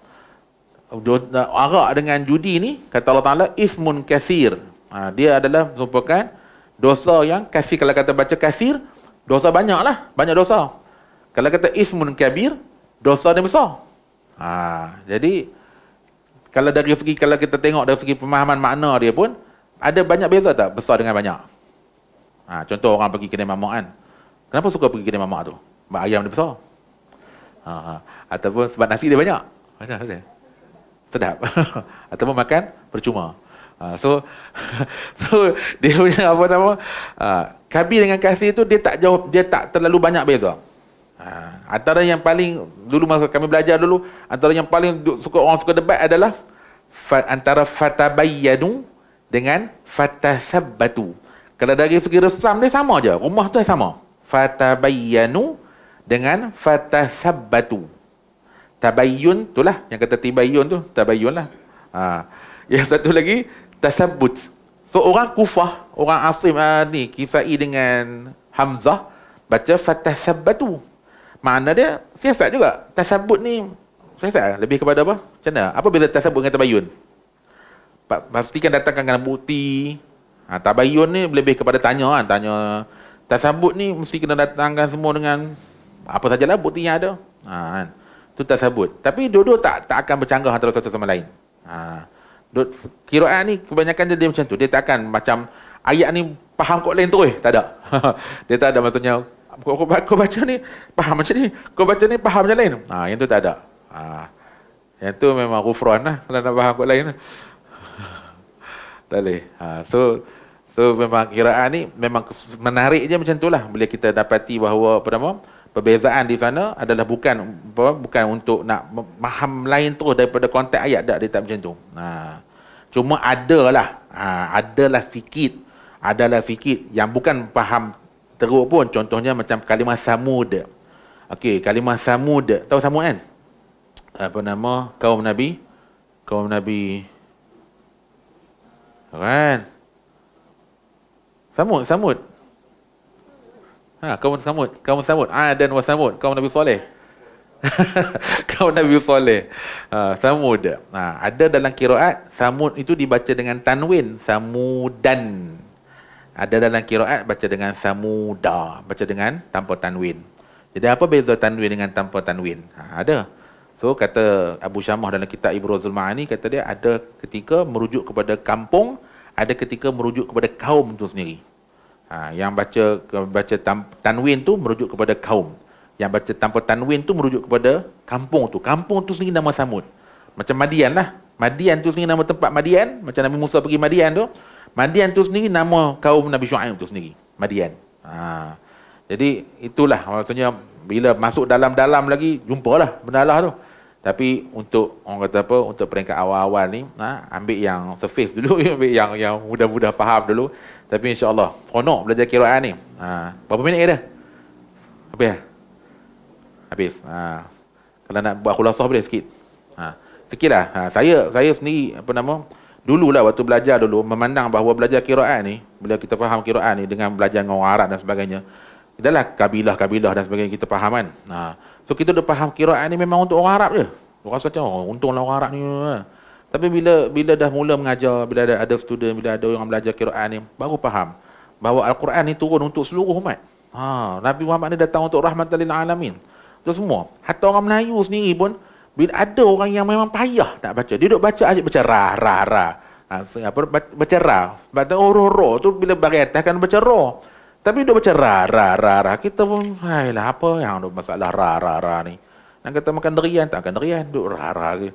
arak dengan judi ni kata Allah Taala ismun kathir. Ha, dia adalah merupakan dosa yang kasih. kalau kata baca kafir dosa banyak lah banyak dosa. Kalau kata ismun kabir, dosa dia besar. Ha, jadi kalau dari segi kalau kita tengok dari segi pemahaman makna dia pun ada banyak beza tak besar dengan banyak. Ha, contoh orang pergi kedai mamak kan. Kenapa suka pergi kedai mamak tu? Sebab ayam dia besar. Ha, ha, ataupun sebab nasi dia banyak. Macam mana? sedap <laughs> ataupun makan percuma uh, so <laughs> so dia punya apa nama uh, ah, kabi dengan kasih tu dia tak jauh dia tak terlalu banyak beza uh, antara yang paling dulu masa kami belajar dulu antara yang paling suka orang suka debat adalah fa, antara fatabayyanu dengan fatasabbatu kalau dari segi resam dia sama je rumah tu sama fatabayyanu dengan fatasabbatu tabayyun lah. yang kata tibayyun tu tabayyun lah ha. yang satu lagi tasabut so orang kufah orang asim uh, ni kifai dengan hamzah baca fatasabatu makna dia siasat juga tasabut ni siasat lebih kepada apa macam mana apa bila tasabut dengan tabayyun pastikan datang dengan bukti ha, tabayyun ni lebih kepada tanya kan tanya tasabut ni mesti kena datangkan semua dengan apa sajalah bukti yang ada ha, kan? tu tak sebut. Tapi dua-dua tak tak akan bercanggah antara satu sama lain. Ha. Kiraan ni kebanyakan dia, dia macam tu. Dia tak akan macam ayat ni faham kot lain terus. Tak ada. <laughs> dia tak ada maksudnya kau, kau, kau baca ni faham macam ni. Kau baca ni faham macam lain. Ha, yang tu tak ada. Ha. Yang tu memang kufron lah. Kalau nak faham kot lain. <laughs> tak boleh. Ha. So, so memang kiraan ni memang menarik je macam tu lah. Bila kita dapati bahawa pertama, nama perbezaan di sana adalah bukan bukan untuk nak faham lain terus daripada konteks ayat dak dia tak macam tu. Ha. Cuma adalah ha, adalah sikit adalah sikit yang bukan faham teruk pun contohnya macam kalimah samud. Okey, kalimah samud. Tahu samud kan? Apa nama kaum nabi? Kaum nabi kan? Samud, samud. Ha, kaum Samud, kaum Samud, Adan wa Samud, kaum Nabi Saleh. <laughs> kaum Nabi Saleh. Ha, Samud. Ha, ada dalam kiraat Samud itu dibaca dengan tanwin Samudan. Ada dalam kiraat baca dengan Samuda, baca dengan tanpa tanwin. Jadi apa beza tanwin dengan tanpa tanwin? Ha, ada. So kata Abu Syamah dalam kitab Ibnu Zulma'ani kata dia ada ketika merujuk kepada kampung, ada ketika merujuk kepada kaum itu sendiri. Ha, yang baca baca tan, tanwin tu merujuk kepada kaum. Yang baca tanpa tanwin tu merujuk kepada kampung tu. Kampung tu sendiri nama samud. Macam Madian lah. Madian tu sendiri nama tempat Madian. Macam Nabi Musa pergi Madian tu. Madian tu sendiri nama kaum Nabi Shu'aib tu sendiri. Madian. Ha. Jadi itulah maksudnya bila masuk dalam-dalam lagi jumpalah benalah tu. Tapi untuk orang kata apa untuk peringkat awal-awal ni ha, ambil yang surface dulu <laughs> ambil yang yang mudah-mudah faham dulu. Tapi insyaAllah, seronok belajar kiraan ni. Ha. Berapa minit dia? Habis lah. Habis. Ha. Kalau nak buat khulasah boleh sikit. Ha. Sikit lah. Ha. Saya, saya sendiri, apa nama, lah waktu belajar dulu, memandang bahawa belajar kiraan ni, bila kita faham kiraan ni dengan belajar dengan orang Arab dan sebagainya, adalah kabilah-kabilah dan sebagainya kita faham kan. Ha. So kita dah faham kiraan ni memang untuk orang Arab je. Orang rasa macam, oh, untunglah orang Arab ni. Ha. Tapi bila bila dah mula mengajar, bila ada ada student, bila ada orang belajar Quran ni, baru faham bahawa Al-Quran ni turun untuk seluruh umat. Ha, Nabi Muhammad ni datang untuk rahmat lil alamin. Untuk semua. Hatta orang Melayu sendiri pun bila ada orang yang memang payah nak baca, dia duk baca aja baca ra ra ra. Ha, apa baca ra. Baca ro ro tu bila bagi atas kan baca ro. Tapi duk baca ra ra ra ra. Kita pun hailah apa yang duk masalah ra ra ra ni. Nak kata makan derian tak makan derian duk ra ra. Gitu.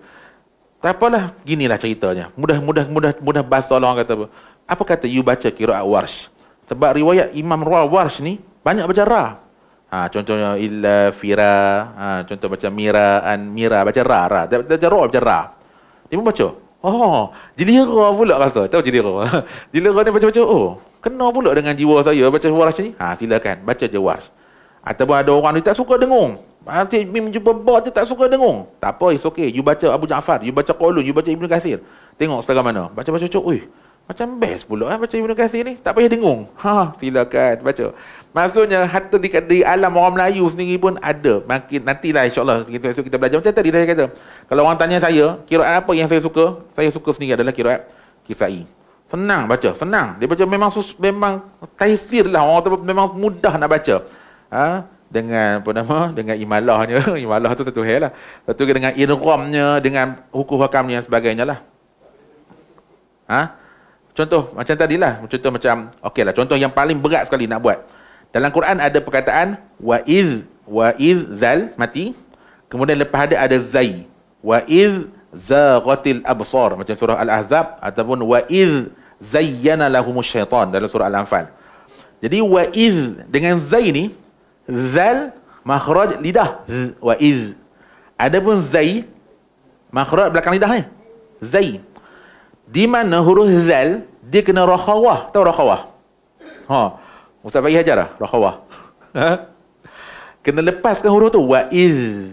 Tak apalah, ginilah ceritanya. Mudah mudah mudah mudah bahasa Allah kata apa? Apa kata you baca qiraat warsh? Sebab riwayat Imam Ra warsh ni banyak baca ra. Ha, contohnya illa fira, ha, contoh baca mira an mira baca ra ra. Dia baca ra baca ra. Dia pun baca. Oh, jilira pula rasa. Tahu jilira. <laughs> jilira ni baca-baca oh, kena pula dengan jiwa saya baca warsh ni. Ha, silakan baca je warsh. Ataupun ada orang dia tak suka dengung. Nanti Mim jumpa bot dia tak suka dengung. Tak apa, it's okay. You baca Abu Ja'far, you baca Qolun, you baca Ibn Kathir. Tengok setelah mana. Baca-baca cucuk, ui. Macam best pula eh, baca Ibn Kathir ni. Tak payah dengung. Ha, silakan baca. Maksudnya, harta di, di alam orang Melayu sendiri pun ada. Makin, nantilah insyaAllah kita, kita, kita belajar. Macam tadi saya kata, kalau orang tanya saya, kiraat apa yang saya suka? Saya suka sendiri adalah kiraat kisai. Senang baca, senang. Dia baca memang, memang taifir lah. Orang kata memang mudah nak baca ha, dengan apa nama dengan imalahnya <laughs> imalah tu satu lah satu dengan irqamnya dengan hukum hakam dan sebagainya lah ha contoh macam tadilah contoh macam okay lah. contoh yang paling berat sekali nak buat dalam Quran ada perkataan wa iz wa iz zal mati kemudian lepas ada ada zai wa iz zaghatil absar macam surah al-ahzab ataupun wa iz zayyana lahumu syaitan dalam surah al-anfal jadi wa iz dengan zai ni zal makhraj lidah z, wa iz adapun zai makhraj belakang lidah ni zai di mana huruf zal dia kena rakhawah tahu rakhawah ha ustaz bagi hajar lah, rakhawah ha? kena lepaskan huruf tu wa iz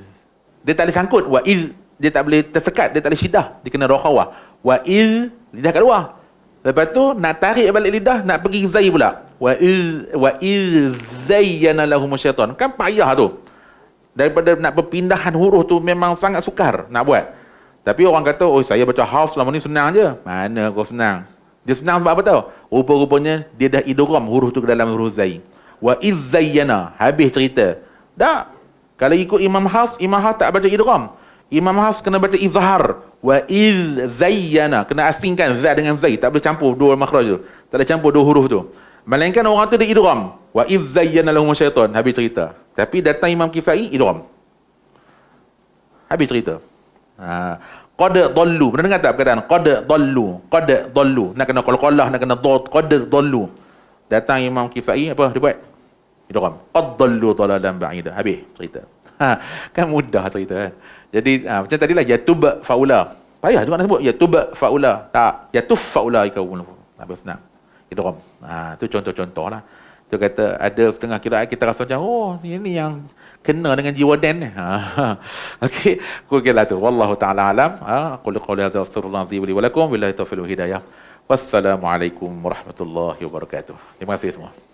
dia tak boleh sangkut wa iz dia tak boleh tersekat dia tak boleh syidah dia kena rakhawah wa iz lidah kat luar lepas tu nak tarik balik lidah nak pergi zai pula wa iz wa izayyana lahum syaitan. Kan payah tu. Daripada nak perpindahan huruf tu memang sangat sukar nak buat. Tapi orang kata, oh saya baca half selama ni senang je. Mana kau senang? Dia senang sebab apa tau? Rupa-rupanya dia dah idram huruf tu ke dalam huruf zai. Wa izayyana. Habis cerita. Tak. Kalau ikut Imam Has, Imam Has tak baca idram. Imam Has kena baca izhar. Wa izayyana. Kena asingkan zai dengan zai. Tak boleh campur dua makhraj tu. Tak boleh campur dua huruf tu. Melainkan orang tu dia idram. Wa izzayyana lahum syaitan. Habis cerita. Tapi datang Imam Kifai, idram. Habis cerita. Ha. Qad dallu. Pernah dengar tak perkataan? Qad dallu. Qad dallu. Nak kena qalqalah, nak kena dot. Qad dallu. Datang Imam Kifai, apa dia buat? Idram. Qad dallu talalan ba'idah. Habis cerita. Ha. Kan mudah cerita kan. Jadi ha. macam tadilah yatub faula. Payah juga nak sebut. Yatub faula. Tak. Yatuf faula ikawun. Habis senang. Idram. Ha, tu contoh-contoh lah. Tu kata ada setengah kira kita rasa macam, oh ini yang kena dengan jiwa dan ni. <laughs> Ha, Okey, kugilah tu. Wallahu ta'ala alam. Aku ha, lukau lihat astagfirullah azim wa lakum. Bila itu hidayah. Wassalamualaikum warahmatullahi wabarakatuh. Terima kasih semua.